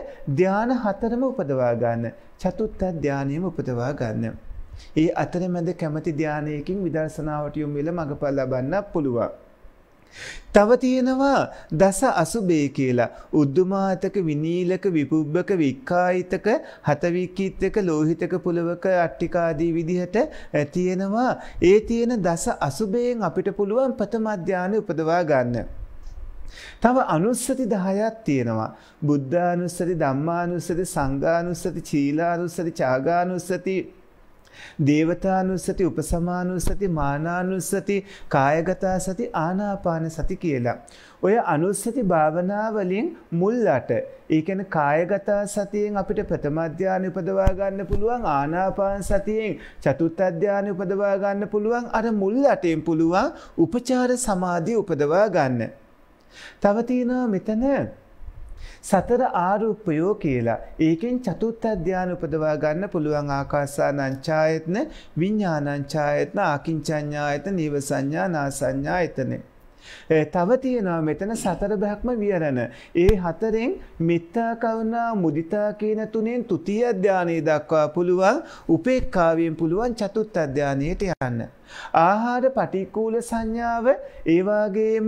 ධාන හතරම උපදවා ගන්න. චතුත්ථ ධානයම උපදවා ගන්න. ඒ අතරමැද කැමැති ධානයකින් විදර්ශනාවට යොමු වෙලා මඟපල් ලබන්න පුළුවන්. තව තියෙනවා දස අසුබේ කියලා. උද්දුමාතක විනීලක විපුබ්බක වික්කායිතක හතවික්කිත්තක ලෝහිතක පුලවක අට්ටිකාදී විදිහට තියෙනවා ඒ තියෙන දස අසුබයෙන් අපිට පුළුවන් ප්‍රථම ධානය උපදවා ගන්න. තව අනුස්සති 10ක් තියෙනවා. බුද්ධානුස්සති, ධම්මානුස්සති, සංඝානුස්සති, චීලානුස්සති, චාගානුස්සති දේවතානුස්සති උපසමානුස්සති මානානුස්සති කායගතා සති ආනාපාන සති කියලා. ඔය අනුස්සති භාවනාවලින් මුල්ලට ඒ කියන්නේ කායගතා සතියෙන් අපිට ප්‍රථම අධ්‍යානෙ උපදවා ගන්න පුළුවන් ආනාපාන සතියෙන් චතුත් අධ්‍යානෙ උපදවා ගන්න පුළුවන් අර මුල්ලටෙන් පුළුවන් උපචාර සමාධිය උපදවා ගන්න. තව තියෙනවා මෙතන සතර ආරූපයෝ කියලා. ඒකෙන් චතුත්ථ ධානය උපදවා ගන්න පුළුවන් ආකාසානං ඡායතන, විඥානං ඡායතන, ආකින්චඤ්ඤායතන, නීවසඤ්ඤා, නාසඤ්ඤායතනේ. තව තියෙනවා මෙතන සතර බ්‍රහ්ම විහරණ. ඒ හතරෙන් මෙත්තා කරුණා මුදිතා කියන තුනෙන් තුතිය ධානයේ දක්වා පුළුවන් උපේක්ඛාවෙන් පුළුවන් චතුත් ධානයට යන්න. ආහාර පටික්කුල සංඥාව ඒ වගේම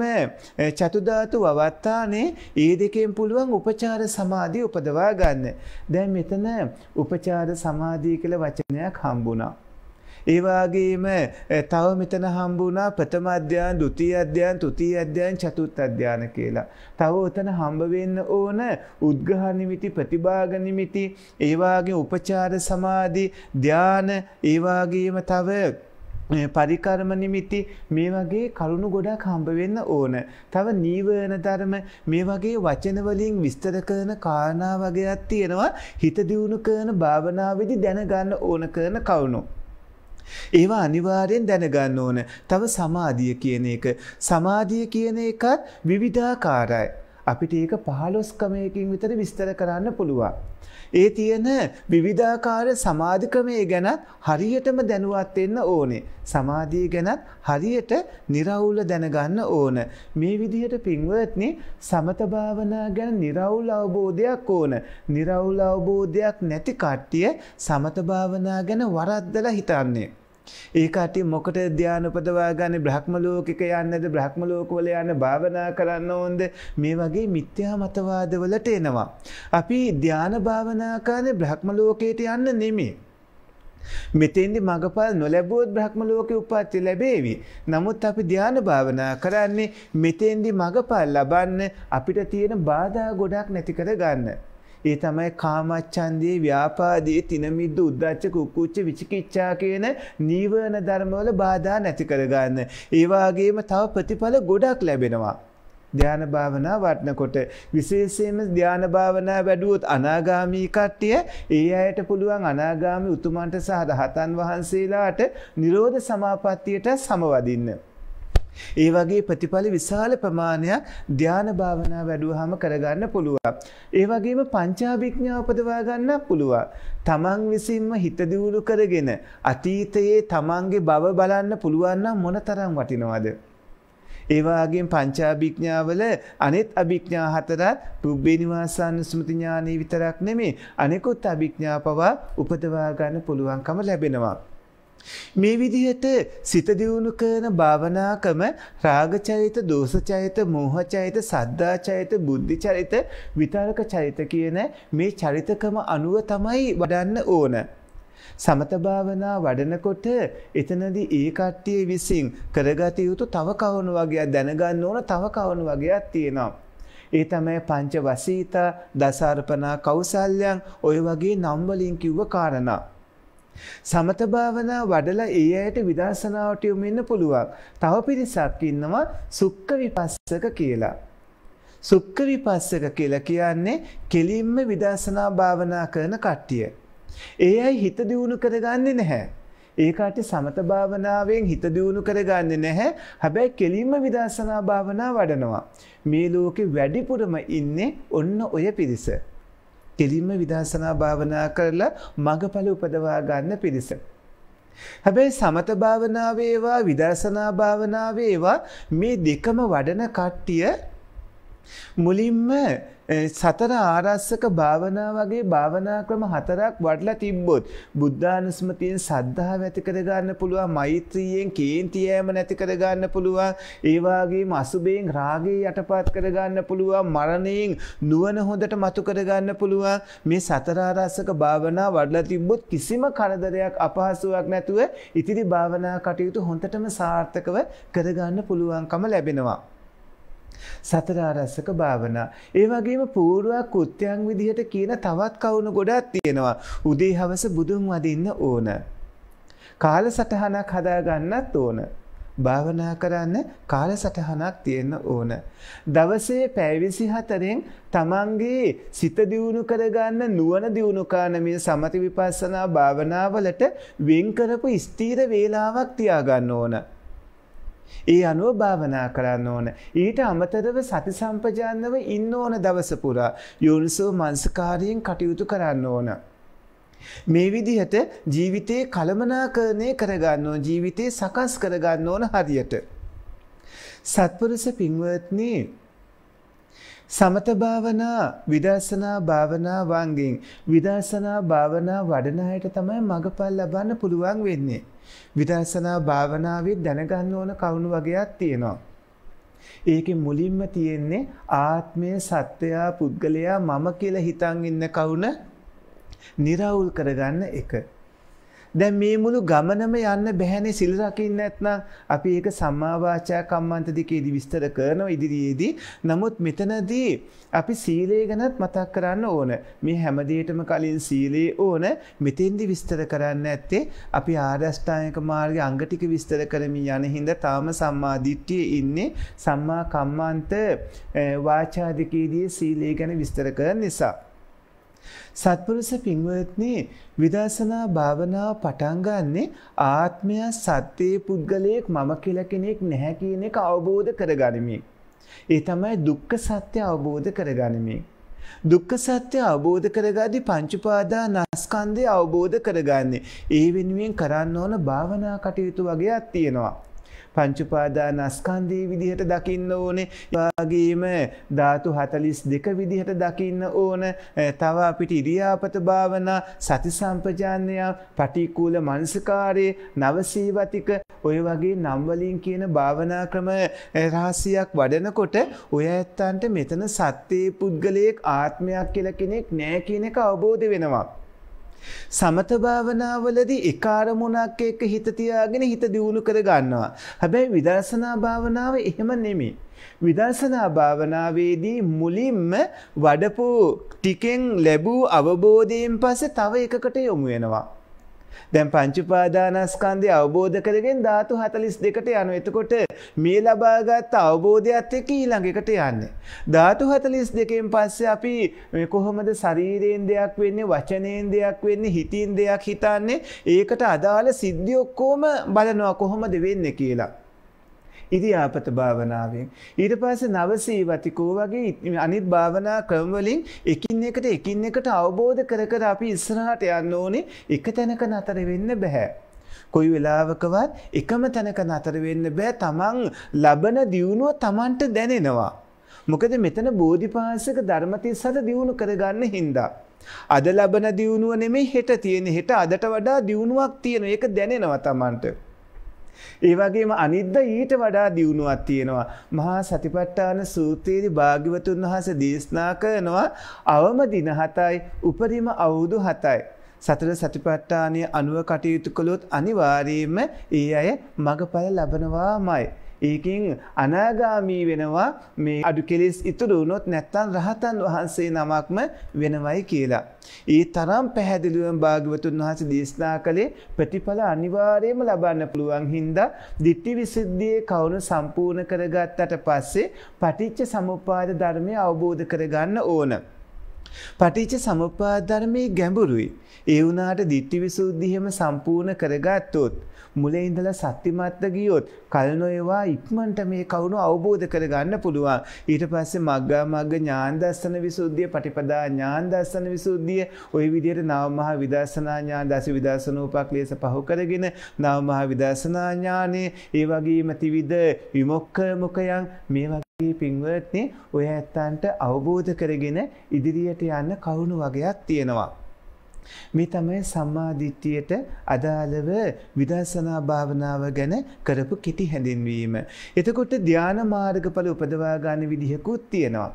චතු ධාතු වවත්තානේ ඒ දෙකෙන් පුළුවන් උපචාර සමාධිය උපදවා ගන්න. දැන් මෙතන උපචාර සමාධිය කියලා වචනයක් හම්බුණා. ඒවාගේම තව මෙතන හම්බුණා ප්‍රථම අධ්‍යාන් දුති අධ්‍යාන් තුති අධ්‍යාන් චතුත් අධ්‍යාන කියලා. තව ඔතන හම්බවෙන්න ඕන උද්ගහනිමිති ප්‍රතිභාගනිමිති ඒවාගේ උපචාර සමාධි ධ්‍යාන ඒවාගේම තව පරිකර්ම නිමිති මේ වගේ කරුණු ගොඩක් හම්බවෙන්න ඕන. තව නීවන ධර්ම මේ වගේ වචනවලින් විස්තර කරන කාරණා වගේත් තියෙනවා හිත දියුණු කරන භාවනාවදි දැනගන්න ඕන කරන කවුණු. ඒවා අනිවාර්යෙන් දැනගන්න ඕන. තව සමාධිය කියන එක. සමාධිය කියන එකත් විවිධාකාරයි. අපිට ඒක පහලොස්කමයකින් විතර විස්තර කරන්න පුළුවන්. ඒ තියෙන විවිධාකාර සමාධික්‍රමය ගැනත් හරියටම දැනුවත් එන්න ඕනේ. සමාධිය ගැනත් හරියට නිරවුල දැනගන්න ඕන. මේ විදිහට පින්වත්නි සමත භාවනා ගැන නිරවුල් අවබෝධයක් ඕන. නිරවුල් අවබෝධයක් නැති කට්ටිය සමත භාවනා ගැන වරද්දලා හිතන්නේ. ඒකට මොකට ධ්‍යාන උපදවා ගන්න බ්‍රහ්ම ලෝකෙක යන්නද බ්‍රහ්ම ලෝකවල යන්න භාවනා කරන්න ඕන්ද මේ වගේ මිත්‍යා මතවාදවලට එනවා. අපි ධ්‍යාන භාවනා කරන්නේ බ්‍රහ්ම ලෝකයට යන්න නෙමෙයි. මෙතෙන්දි මඟපල් නොලැබුවොත් බ්‍රහ්ම ලෝකෙ උප්පත්ති ලැබේවි. නමුත් අපි ධ්‍යාන භාවනා කරන්නේ මෙතෙන්දි මඟපල් ලබන්න අපිට තියෙන බාධා ගොඩක් නැති කර ගන්න. ඒ තමයි කාමච්ඡන්දේ ව්‍යාපාදේ තිනමිද්ද උද්දච්ච කුක්කුච්ච විචිකිච්ඡා කියන නීවරණ ධර්මවල බාධා නැති කරගන්න. ඒ වගේම තව ප්‍රතිඵල ගොඩක් ලැබෙනවා. ධ්‍යාන භාවනා වටනකොට විශේෂයෙන්ම ධ්‍යාන භාවනා වැඩුවොත් අනාගාමී කට්ටිය ඒ අයට පුළුවන් අනාගාමී උතුමන්ට සහ රහතන් වහන්සේලාට නිරෝධ සමාපත්තියට සමවදින්න. ඒ වගේ ප්‍රතිඵල විශාල ප්‍රමාණයක් ධ්‍යාන භාවනා වැඩුවහම කරගන්න පුළුවන්. ඒ වගේම පංචාභිඥා උපදවා ගන්න පුළුවන්. තමන් විසින්ම හිත දියුණු කරගෙන අතීතයේ තමන්ගේ බව බලන්න පුළුවන් නම් මොනතරම් වටිනවද? ඒ වගේම පංචාභිඥාවල අනෙත් අභිඥා හතරත් රුබ්බේනිවාසානුස්මති ඥානෙ විතරක් නෙමෙයි අනෙකුත් අභිඥා පවා උපදවා ගන්න පුළුවන්කම ලැබෙනවා. මේ විදිහට සිත දියුණු කරන භාවනාකම රාගචරිත, දෝෂචරිත, මෝහචරිත, සද්දාචරිත, බුද්ධිචරිත, විතරක චරිත කියන මේ චරිතකම අනුව තමයි වඩන්න ඕන. සමත භාවනා වඩනකොට එතනදී ඒ කට්ටිය විසින් කරගත යුතු තව කවුණු වගේක් දැනගන්න ඕන තව කවුණු වගේක් තියෙනවා. ඒ තමයි පංච වසීතා, දසාරපනා, කෞසල්‍යං ඔය වගේ නම් වලින් කිව්ව කාරණා. සමත භාවනා වඩලා ඒ අයට විදර්ශනාවට යොමු වෙන්න පුළුවන්. තව පිරිසක් ඉන්නවා සුක්ඛ විපස්සක කියලා. සුක්ඛ විපස්සක කියලා කියන්නේ කෙලින්ම විදර්ශනා භාවනා කරන කට්ටිය. ඒ අය හිත දියුණු කරගන්නේ නැහැ. ඒකට සමත භාවනාවෙන් හිත දියුණු කරගන්නේ නැහැ. හැබැයි කෙලින්ම විදර්ශනා භාවනා වඩනවා. මේ ලෝකේ වැඩිපුරම ඉන්නේ ඔන්න ඔය පිරිස. කෙලින්ම විදර්ශනා භාවනා කරලා මඟඵල උපදවා ගන්න පිරිස. හැබැයි සමත භාවනාවේවා විදර්ශනා භාවනාවේවා මේ දෙකම වඩන කට්ටිය මුලින්ම සතර ආරස්සක භාවනා වගේ භාවනා ක්‍රම හතරක් වඩලා තිබ්බොත් බුද්ධානුස්මතියෙන් සද්ධාව ඇති කරගන්න පුළුවන් මෛත්‍රියෙන් කේන්ති යෑම නැති කරගන්න පුළුවන් ඒ වගේම අසුබයෙන් රාගය යටපත් කරගන්න පුළුවන් මරණයෙන් නුවණ හොඳට මතු කරගන්න පුළුවන් මේ සතර ආරස්සක භාවනා වඩලා තිබ්බොත් කිසිම කරදරයක් අපහසුාවක් නැතුව ඉතිරි භාවනා කටයුතු හොඳටම සාර්ථකව කරගන්න පුළුවන්කම ලැබෙනවා සතරාරස්සක භාවනා. ඒ වගේම පූර්වක් කෘත්‍යයන් විදිහට කියන තවත් කවුණු ගොඩක් තියෙනවා. උදේ හවස බුදුන් වදින්න ඕන. කාල සටහනක් හදාගන්නත් ඕන. භාවනා කරන්න කාල සටහනක් තියෙන්න ඕන. දවසේ පැවිසි හතරෙන් තමන්ගේ සිත දියුණු කරගන්න නුවන දියුණුකානමින් සමති විපස්සනා භාවනාවලට වෙන්කරපු ස්තීර වේලාවක් තියාගන්න ඕන. ඒ අනුව භාවනා කරන්න ඕන. ඊට අමතරව සති සම්පජාන්නව ඉන්න ඕන දවසපුරා යෝනිසෝ මංසකාරයෙන් කටයුතු කරන්න ඕන. මේ විදිහට ජීවිතයේ කළමනාකරණය කරගන්න ඕන ජීවිතයේ සකස් කරගන්න ඕන හරියට. සත්පුරුස පින්වත්නේ සමත භාවනා විදර්ශනා භාවනා වංගෙන් විදර්ශනා භාවනා වඩන අයට තමයි මඟපල් ලබන්න පුළුවන් වෙන්නේ. විදර්ශනා භාවනාවේ දැනගන්න ඕන කවුණු වගේක් තියෙනවා. ඒකේ මුලින්ම තියෙන්නේ ආත්මය සත්‍යයා පුද්ගලයා මම කියලා හිතන් ඉන්න කවුන निराවුල් කරගන්න එක. දැන් මේ මුළු ගමනම යන්න බැහැනේ සිල් රකින්න නැත්නම් අපි ඒක සම්මා වාචා කම්මන්ත දෙකේදී විස්තර කරනවා ඉදිරියේදී. නමුත් මෙතනදී අපි සීලය ගැනත් මතක් කරන්න ඕන. මේ හැම දෙයකටම කලින් සීලය ඕන. මෙතෙන්දි විස්තර කරන්න ඇත්තේ අපි ආරෂ්ඨායක මාර්ගයේ අංග ටික විස්තර කරමින් යන හින්දා තාම සම්මා දිට්ඨියේ ඉන්නේ සම්මා කම්මන්ත වාචා දෙකේදී සීලය ගැන විස්තර කරන නිසා. සත්පුරුෂ පින්වත්නි විදර්ශනා භාවනාව පටන් ගන්නෙ ආත්මය සත්‍යයේ පුද්ගලයෙක් මම කියලා කෙනෙක් නැහැ කියන එක අවබෝධ කරගනිමින්. ඒ තමයි දුක්ඛ සත්‍ය අවබෝධ කරගනිමින්. දුක්ඛ සත්‍ය අවබෝධ කරගදී පංචපාදා නස්කන්ධය අවබෝධ කරගන්නේ. ඒ වෙනුවෙන් කරන්න ඕන භාවනා කටයුතු වගේක් තියෙනවා. පංචුපාදානස්කන්දී විදිහට දකින්න ඕනේ වාගේම ධාතු හතලිස් දෙක විදිහට දකින්න ඕන තව අපිට ඉරියාපත භාවනා සති සම්පජානයා පටිකූල මනසකාරයේ නවසීවතික ඔය වගේ නම්වලින් කියන භාවනා ක්‍රම රහසියක් වඩනකොට ඔය ඇත්තන්ට මෙතන සත්‍යයේ පුද්ගලයෙක් ආත්මයක් කියල කෙනෙක් නෑ කියන එක අවබෝධ වෙනවා. සමත භාවනාවලදී එක අරමුණක් එක්ක හිත තියාගෙන හිත දියුණු කර ගන්නවා. හැබැයි විදර්ශනා භාවනාව එහෙම නෙමෙයි. විදර්ශනා භාවනාවේදී මුලින්ම වඩපු ටිකෙන් ලැබූ අවබෝධයෙන් පස්සේ තව එකකට යොමු වෙනවා. දැන් පංච උපාදානස්කන්ධය අවබෝධ කරගෙන ධාතු 42ට යනවා. එතකොට මේ ලබාගත් අවබෝධයත් එක්ක ඊළඟ එකට යන්නේ. ධාතු 42කින් පස්සේ අපි මේ කොහොමද ශරීරයෙන් දෙයක් වෙන්නේ, වචනයෙන් දෙයක් වෙන්නේ, හිතින් දෙයක් හිතන්නේ? ඒකට අදාළ සිද්ධි ඔක්කොම බලනවා කොහොමද වෙන්නේ කියලා. ඉදි ආපත භාවනාවෙන්. ඊට පස්සේ නවසීවතිකෝ වගේ අනිත් භාවනා ක්‍රමවලින් එකින් එකට එකින් එකට අවබෝධ කර කර අපි ඉස්සරහට යන්න ඕනේ එක තැනක නතර වෙන්න බෑ. කොයි වෙලාවකවත් එකම තැනක නතර වෙන්න බෑ තමන් ලබන දියුණුව තමන්ට දැනෙනවා. මොකද මෙතන බෝධිපාසක ධර්මතිස්සට දියුණු කරගන්න හින්දා. අද ලබන දියුණුව නෙමේ හෙට තියෙන හෙට අදට වඩා දියුණුවක් තියෙන ඒක දැනෙනවා තමන්ට. ඒවගේම අනිද්ද ඊට වඩා දියුණුවත් තියෙනවා. මහා සතිපට්ඨාන සූත්‍රයේදී භාග්‍යවතුන් වහන්සේ දේශනා කරනවා අවම දින 7යි උපරිම අවුරුදු 7යි. සතර සතිපට්ඨානය අනුව කටයුතු කළොත් අනිවාර්යයෙන්ම ඒ අය මගඵල ලබනවාමයි. ඒකින් අනාගාමී වෙනවා මේ අඩු කෙලෙස් ඉතුරු වුණොත් නැත්තම් රහතන් වහන්සේ නමක්ම වෙනවයි කියලා. ඒ තරම් පැහැදිලිවම භාග්‍යවතුන් වහන්සේ දේශනා කළේ ප්‍රතිඵල අනිවාර්යයෙන්ම ලබන්න පුළුවන් හින්දා ditthi visuddhiye කවුරු සම්පූර්ණ කරගත්තට පස්සේ පටිච්ච සමුප්පාද ධර්මය අවබෝධ කරගන්න ඕන. පටිච්ච සමුප්පාද ධර්මයේ ගැඹුරුයි. ඒ වුණාට ditthi visuddhi හැම සම්පූර්ණ කරගත්තොත් මුලේ ඉඳලා සත්‍යමත්ත ගියොත් කල්නොයවා ඉක්මන්ට මේ කවුණු අවබෝධ කරගන්න පුළුවන්. ඊට පස්සේ මග්ගා මග්ග ඥාන්දස්සන විසුද්ධිය පටිපදා ඥාන්දස්සන විසුද්ධිය ඔය විදියට නවමහා විදර්ශනා ඥාන දස විදර්ශනෝපක්ලේශ පහු කරගෙන නවමහා විදර්ශනා ඥානෙ ඒ වගේම ත්‍රිවිධ විමුක්ඛ මුඛයන් මේ වගේ පින්වත්නි ඔය ඇත්තන්ට අවබෝධ කරගෙන ඉදිරියට යන්න කවුණු වගයක් තියෙනවා. මේ තමයි සම්මාධිට්ඨියට අදාළව විදර්ශනා භාවනාව ගැන කරපු කෙටි හැඳින්වීම. එතකොට ධානා මාර්ගඵල උපදවා ගන්න විදිහකුත් තියෙනවා.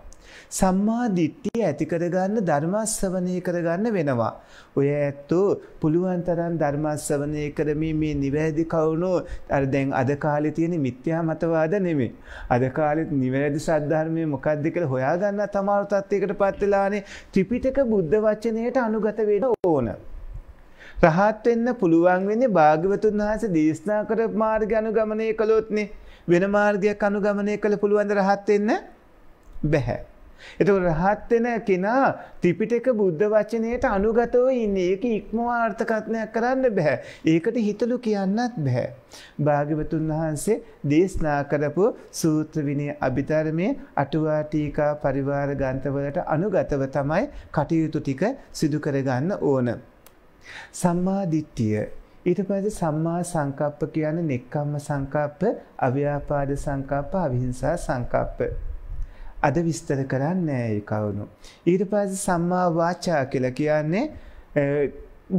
සම්මා දිට්ඨිය ඇති කරගන්න ධර්මාශ්‍රවණය කරගන්න වෙනවා. ඔය ඇත්තෝ පුළුවන් තරම් ධර්මාශ්‍රවණය කරමින් මේ නිවැරදි කවුණෝ අර දැන් අද කාලේ තියෙන මිත්‍යා මතවාද නෙමෙයි. අද කාලෙත් නිවැරදි සද්ධර්මයේ මොකද්ද කියලා හොයාගන්න තමාරු තත්යකට පත් වෙලානේ ත්‍රිපිටක බුද්ධ වචනයට අනුගත වෙන්න ඕන. රහත් වෙන්න පුළුවන් වෙන්නේ භාග්‍යවතුන් වහන්සේ දේශනා කරපු මාර්ගය අනුගමනය කළොත්නේ. වෙන මාර්ගයක් අනුගමනය කළ පුළුවන් ද රහත් වෙන්න? බැහැ. එතකොට රහත් වෙන කෙනා ත්‍රිපිටක බුද්ධ වචනයට අනුගතව ඉන්නේ. ඒක ඉක්මවා අර්ථකථනයක් කරන්න බෑ. ඒකට හිතලු කියන්නත් බෑ. භාග්‍යවතුන් වහන්සේ දේශනා කරපු සූත්‍ර විනය අභිධර්මයේ අටුවා ටීකා පරිවාර ග්‍රන්ථවලට අනුගතව තමයි කටයුතු ටික සිදු කරගන්න ඕන. සම්මා දිට්ඨිය ඊට පස්සේ සම්මා සංකප්ප කියන්නේ නෙක්ඛම්ම සංකප්ප, අව්‍යාපාද සංකප්ප, අවිහිංසා සංකප්ප. අද විස්තර කරන්න ඇයි කවුණු. ඊට පස සම්මා වාචා කියල කියන්නේ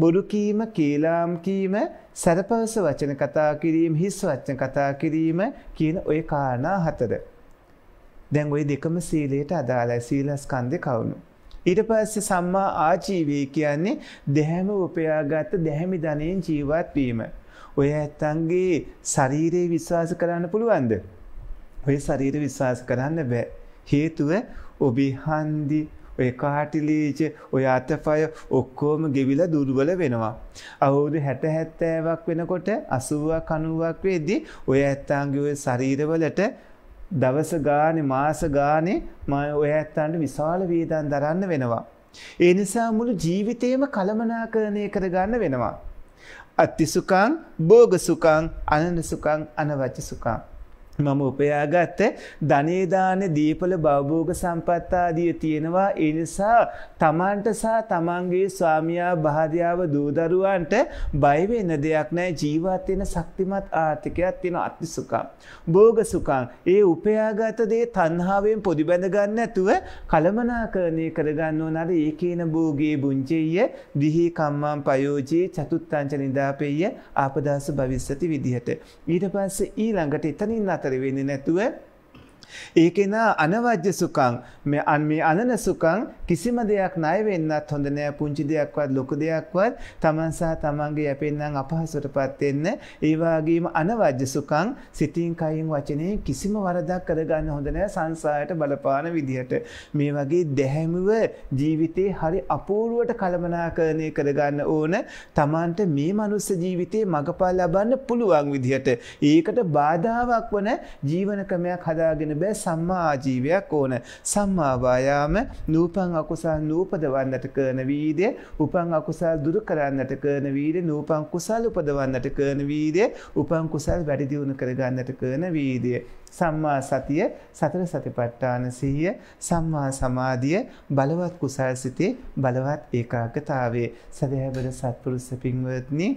බොරුකීම කේලාම්කීම සැරපවස වචන කතා කිරීම හිස් වච්චන කතා කිරීම කියන ඔය කාරණා හතර. දැන් ඔය දෙකම සීලයට අදාළ සීලස්කන්දය කවුණු. ඊට පස්ස සම්මා ආජීවී කියන්නේ දෙහැම උපයාගත්ත දැහැමි ධනයෙන් ජීවත්වීම. ඔය ඇත්තන්ගේ ශරීරයේ විශ්වාස කරන්න පුළුවන්ද. ඔය ශරීර විශ්වාස කරන්න බෑ. හේතුව ඔබිහන්දි ඔය කාටිලීච ඔය අතපය ඔක්කෝම ගෙවිල දුර්වල වෙනවා. අවුරුදු හැට හැත්තෑවක් වෙනකොට අසුවා කනුවක් වේදී ඔය ඇත්තාන්ගේ ශරීරවලට දවස ගානෙ මාස ගානේ ම ඔය ඇත්තන්ට විශාල වීදන් දරන්න වෙනවා. ඒ නිසා මුළු ජීවිතේම කළමනාකරණය කරගන්න වෙනවා. අත්තිසුකං බෝගසුකං අනනසුකං අනවච්චසුකං. මම උපයාගත්ත ධනේදාන දීපල බවභෝග සම්පත්තාදිය තියෙනවා එනිසා තමන්ට සහ තමන්ගේ ස්වාමියා භාධ්‍යාව දූදරුවන්ට බයවෙන්න දෙයක් නෑ ජීවත්වෙන ශක්තිමත් ආර්ථිකයක් තියෙන අත්තිසුකම්. බෝග සුකං ඒ උපයාගත දේ තන්හාාවෙන් පොදිබැඳගන්න ඇතුව කළමනාකරණය කරගන්න නර ඒ කියන බෝගේ බුංචෙය දිහි කම්මාම් පයෝජයේ චතුත්තංච නිදාපෙය ආපදස භවිස්සති විදිහට. ඊට පස්ස ඊ ළඟට එතනින් අත අතර වෙන්න නැතුව ඒකෙන අනවජ්‍ය සුකං මේ අන් මේ අනන සුකං කිසිම දෙයක් ණය වෙන්නත් හොඳ නෑ පුංචි දෙයක්වත් ලොකු දෙයක්වත් තමන් සහ තමන්ගේ යැපෙන්නම් අපහසුටපත් වෙන්න ඒ වගේම අනවජ්‍ය සුකං සිතින් කයින් වචනේ කිසිම වරදක් කරගන්න හොඳ නෑ සංසාරයට බලපාන විදිහට මේ වගේ දැහැමිව ජීවිතේ හරි අපූර්වට කළමනාකරණය කරගන්න ඕන තමන්ට මේ මනුස්ස ජීවිතේ මගපල් ලබන්න පුළුවන් විදිහට ඒකට බාධාවක් වන ජීවන ක්‍රමයක් හදාගෙන බෑ සම්මා ආජීවයක් ඕන සම්මාවායාම නූපන් අකුසල් නූපදවන්නට කරන වීදය උපන් අකුසල් දුරු කරන්නට කරන වීද නූපන් කුසල් උපදවන්නට කරන වීදය උපන් කුසල් වැඩිදියුණු කරගන්නට කරන වීදය. සම්මා සතිය සතර සතිපට්ඨාන සිහිය සම්මා සමාධිය බලවත් කුසල් සිතේ බලවත් ඒකාගතාවේ සදහැබද සත්පුරුෂ පින්වත්නි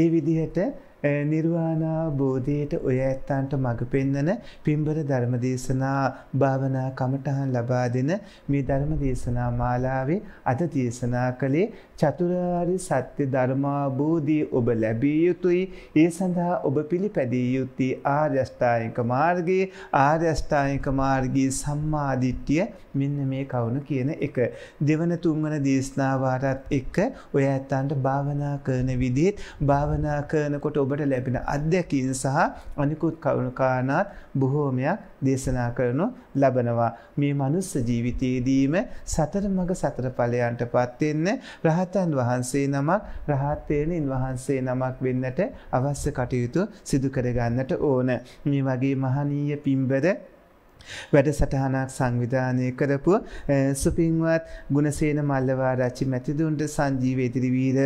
ඒ විදිහට නිර්වාණාබෝධයට ඔය ඇත්තන්ට මඟ පෙන්නන පිම්බර ධර්මදේශනා භාවනා කමටහන් ලබා දෙන මේ ධර්මදේශනා මාලාවේ අද දේශනා කළේ චතුරාරි සත්‍ය ධර්මාබෝධී ඔබ ලැබිය යුතුයි ඒ සඳහා ඔබ පිළිපැදිය යුත්තේ ආර්යෂ්ඨායික මාර්ගයේ ආර්යෂ්ඨායික මාර්ගයේ සම්මාදිට්ඨිය මෙන්න මේ කවුණු කියන එක දෙවන තුන්වන දේශනාවාරත් එක්ක ඔය ඇත්තන්ට භාවනා කරන විදිහත් භාවනා කරනකොට ඔබ ඔබට ලැබෙන අධ්‍යැකින් සහ අනිකුත් කවුණකානාත් බොහෝමයක් දේශනා කරනු ලබනවා. මේ මනුස්ස ජීවිතයේදීම සතර මග සතර පලයන්ට පත්වෙන්න රහතන් වහන්සේ නමක් රහත්වයෙනින් වහන්සේ නමක් වෙන්නට අවශ්‍ය කටයුතු සිදුකරගන්නට ඕන. මේ වගේ මහනීය පිම්බර වැඩසටහනක් සංවිධානය කරපු සුපින්වත් ගුණසේන මල්ලවාරච්චි මැතිදුන්ට සංජීව ඉදිරිවීර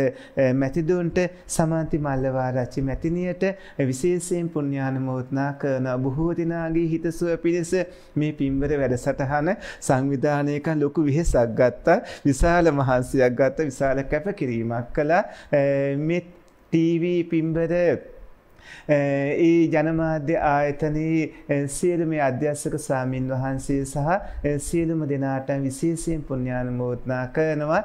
මැතිදුන්ට සමන්ති මල්ලවාරච්චි මැතිනියට විශේෂයෙන් පුුණ්ඥානමෝත්නා කරන බොහෝදිනාගේ හිතසුව පිණිස මේ පින්වර වැඩසටහන සංවිධානයක ලොකු විහෙසක් ගත්තා විශාල මහන්සියක් ගත්ත විශාල කැප කිරීමක් කළ මෙත් ටීවී පිම්බරත්. ඒ ජනමාධ්‍ය ආයතනයේ සියලුම අධ්‍යස්සක සාමීන් වහන්සේ සහ සියලුම දෙනාට විශේෂයෙන් පුණ්‍යානුමෝදනා කරනවා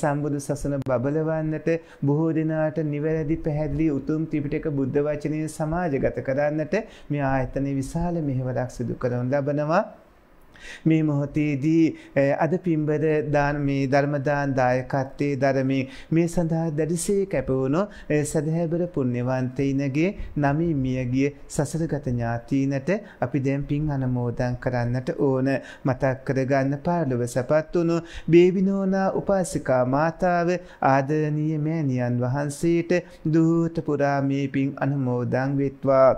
සම්බුදු සසුන බබලවන්නට බොහෝ දෙනාට නිවැරදි පැහැදිලි උතුම් ත්‍රිපිටක බුද්ධ වචනය සමාජගත කරන්නට මේ ආයතනයේ විශාල මෙහෙවරක් සිදු කරනු ලබනවා මේ මොහොතේදී අද පිම්බර දාන මේ ධර්මදාන දායකත්වයේ දරමේ මේ සඳහා දැඩිසේ කැපවුණු සදහැබර පුණ්‍යවන්තයිනගේ නමී මියගිය සසරගත ඥාතීනට අපි දැන් පින් අනුමෝදන් කරන්නට ඕන මතක් කරගන්න පාළුව සපත් වුණු බේබිනෝනා උපාසිකා මාතාව ආදරණීය මෑණියන් වහන්සේට දූත පුරා මේ පින් අනුමෝදන් වෙත්වා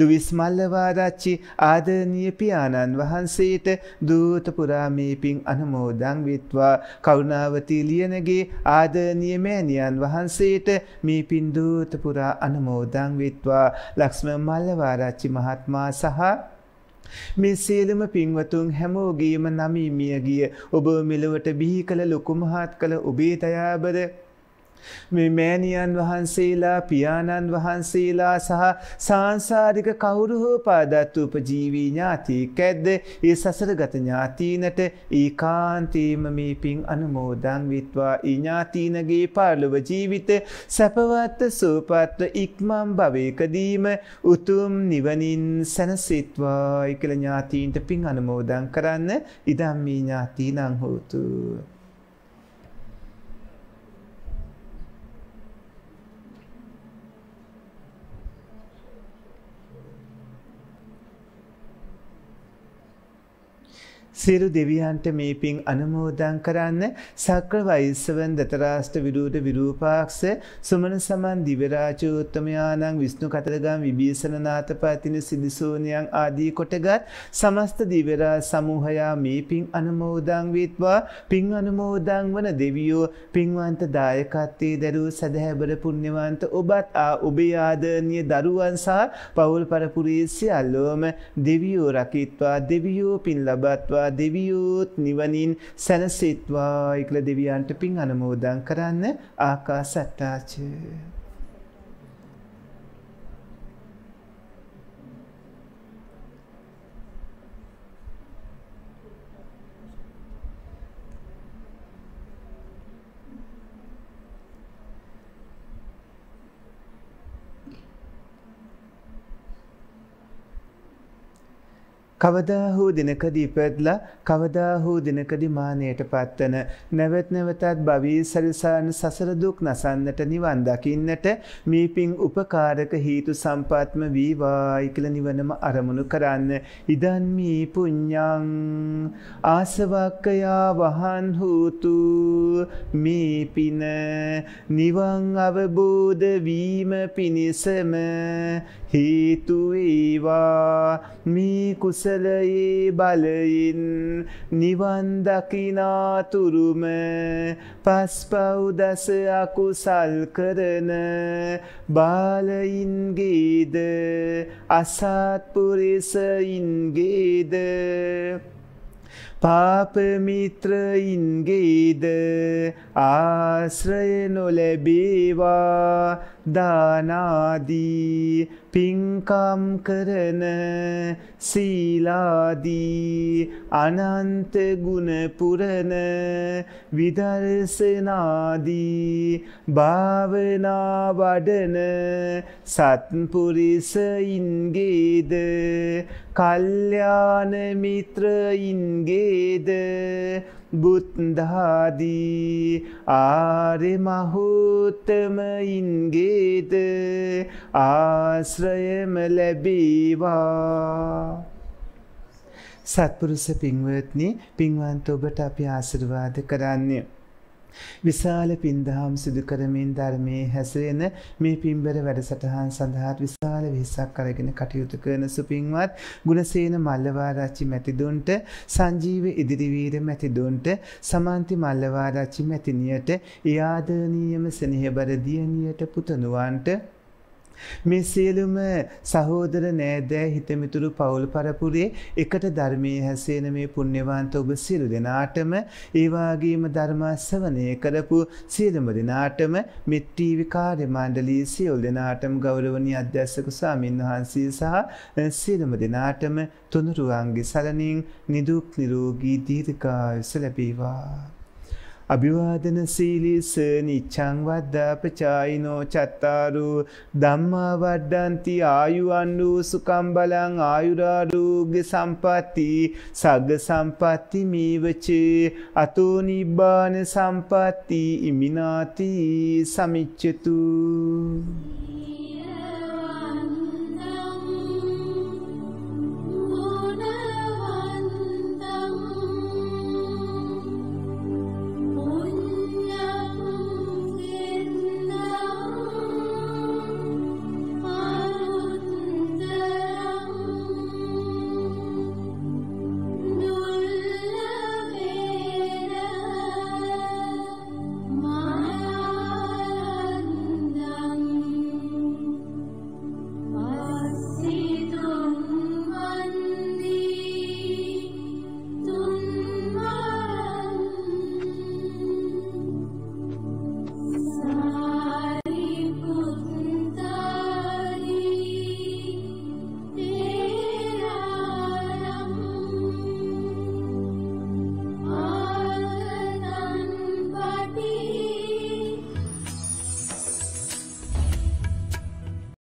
ලුවිස් මල්ලවාරච්චි ආදරණීය පියාණන් වහන්සේට දූත පුරාමේ පින් අනුමෝදන් විත්වා කරුණාවති ලියනගේ ආදරණීය මෑණියන් වහන්සේට මේ පින් දූත පුරා අනුමෝදන් විත්වා ලක්ෂ්මන් මල්ලවාරච්චි මහත්මයා සහ මේ සියලුම පින්වතුන් හැමෝගේම නමී මියගිය ඔබ මෙලොවට බිහි කළ ලොකු මහත් කළ ඔබේ දයාබර මේ මෑණියන් වහන්සේලා පියාණන් වහන්සේලා සහ සාංසාරික කවුරු හෝ පාදත්වූප ජීවී ඥාතියෙක් ඇද්ද ඒ සසරගත ඥාතීනට ඒකාන්තේම මේ පින් අනුමෝදන් විත්වා ඒ ඥාතීනගේ පාලව ජීවිත සැපවත්ත සූපත්ව ඉක්මම් භවයකදීම උතුම් නිවනින් සැනසිත්වායි කළ ඥාතීන්ට පින් අනුමෝදන් කරන්න ඉදම් මේ ඥාතීනං හෝතු. සියලු දෙවියන්ට මේ පින් අනුමෝදන් කරන්න සක්‍ර වෛස්සවන් දතරාෂ්ට විරූට විරූපාක්ෂ සුමන සමන් දිවරාජෝත්තමයානං විස්්ණු කතරගම් විභීසනනාත පාතින සිදිසෝනයන් ආදී කොටගත් සමස්ත දිවරා සමූහයා මේ පින් අනුමෝදං වේත්වා පින් අනුමෝදං වන දෙවියෝ පින්වන්ත දායකත්තේ දැරූ සැදැහැබර පුුණ්්‍යවන්ත ඔබත් ආ ඔබේ ආදරණය දරුවන්සා පවුල් පරපුරේසිය අල්ලෝම දෙවියෝ රකිත්වා දෙවියෝ පින් ලබත්වා දෙවියූත් නිවනින් සැනසෙත්වා ඉක්ල දෙවියන්ට පින් අනමෝදන් කරන්න ආකා සට්ටාචය. කවදා හෝ දිනකදී ඉපදලා කවදා හෝ දිනකදී මානයට පත්වන නැවත නැවතත් භවී සරිසාන සසර දුක් නසන්නට නිවන් දකින්නට මේ පිං උපකාරක හේතු සම්පත්ම වේවායි කියලා නිවනම අරමුණු කරන්න ඉදන් මේ පුඤ්ඤං ආසවක්කයා වහන් හූතු මේ පින නිවන් අවබෝධ වීම පිණිසම හේතු වේවා මේ කුස කුසලයේ බලයින් නිවන් දකිනාතුරුම පස්පව් දස අකුසල් කරන බාලයින්ගේද අසත්පුරිසයින්ගේද පාපමිත්‍රයින්ගේද ආශ්‍රය නොලැබේවා දානාදී පින්කම් කරන සීලාදී අනන්ත ගුණ පුරන විදර්ශනාදී භාවනා වඩන සත්පුරිසයින්ගේද කල්යාණ මිත්‍රයින්ගේද බුද්ධාදී ආරෙ මහෝත්තමයින්ගේද ආශ්‍රයම ලැබේවා සත්පුරුස පින්වත්නි පින්වන්ත ඔබට අපි ආශිර්වාද කරන්නේ විශාල පින්දහම් සිදුකරමින් ධර්මයේ හැසිරෙන මේ පින්බර වැඩසටහන් සඳහාත් විශාල වෙහසක් අරගෙන කටයුතු කරන සුපින්වත් ගුණසේන මල්ලවාරච්චි මැතිදුන්ට සංජීව ඉදිරිවීර මැතිදුන්ට සමන්ති මල්ලවාරච්චි මැතිනියට ඒ ආදරණීයම සෙනෙහබර දියණියට පුතණුවන්ට මේ සියලුම සහෝදර නෑදෑ හිතමිතුරු පවුල් පරපුරේ එකට ධර්මයේ හැසේන මේ පුණ්‍යවන්ත ඔබ සියලු දෙනාටම ඒ වගේම ධර්මාස්සවණය කරපු සියලුම දෙනාටම මෙත්ටිවි කාර්ය මණ්ඩලයේ සියලු දෙනාටම ගෞරවනීය අධ්‍යක්ෂක ස්වාමීන් වහන්සේ සහ සියලුම දෙනාටම තුනුරුවන්ගේ සරණින් නිදුක් නිරෝගී දීර්ඝායුෂ ලැබේවා අභිවාදන සීලිස නිච්චං වද්දා පචායිනෝ චත්තාරු ධම්මා වඩ්ඩන්ති ආයු අන්ඩු සුකම් බලං ආයුරාරෝග්‍ය සම්පatti සග්ග සම්පatti මේවච අතෝ නිබ්බාන සම්පatti ඉමිනාති සමිච්ඡතු Yeah.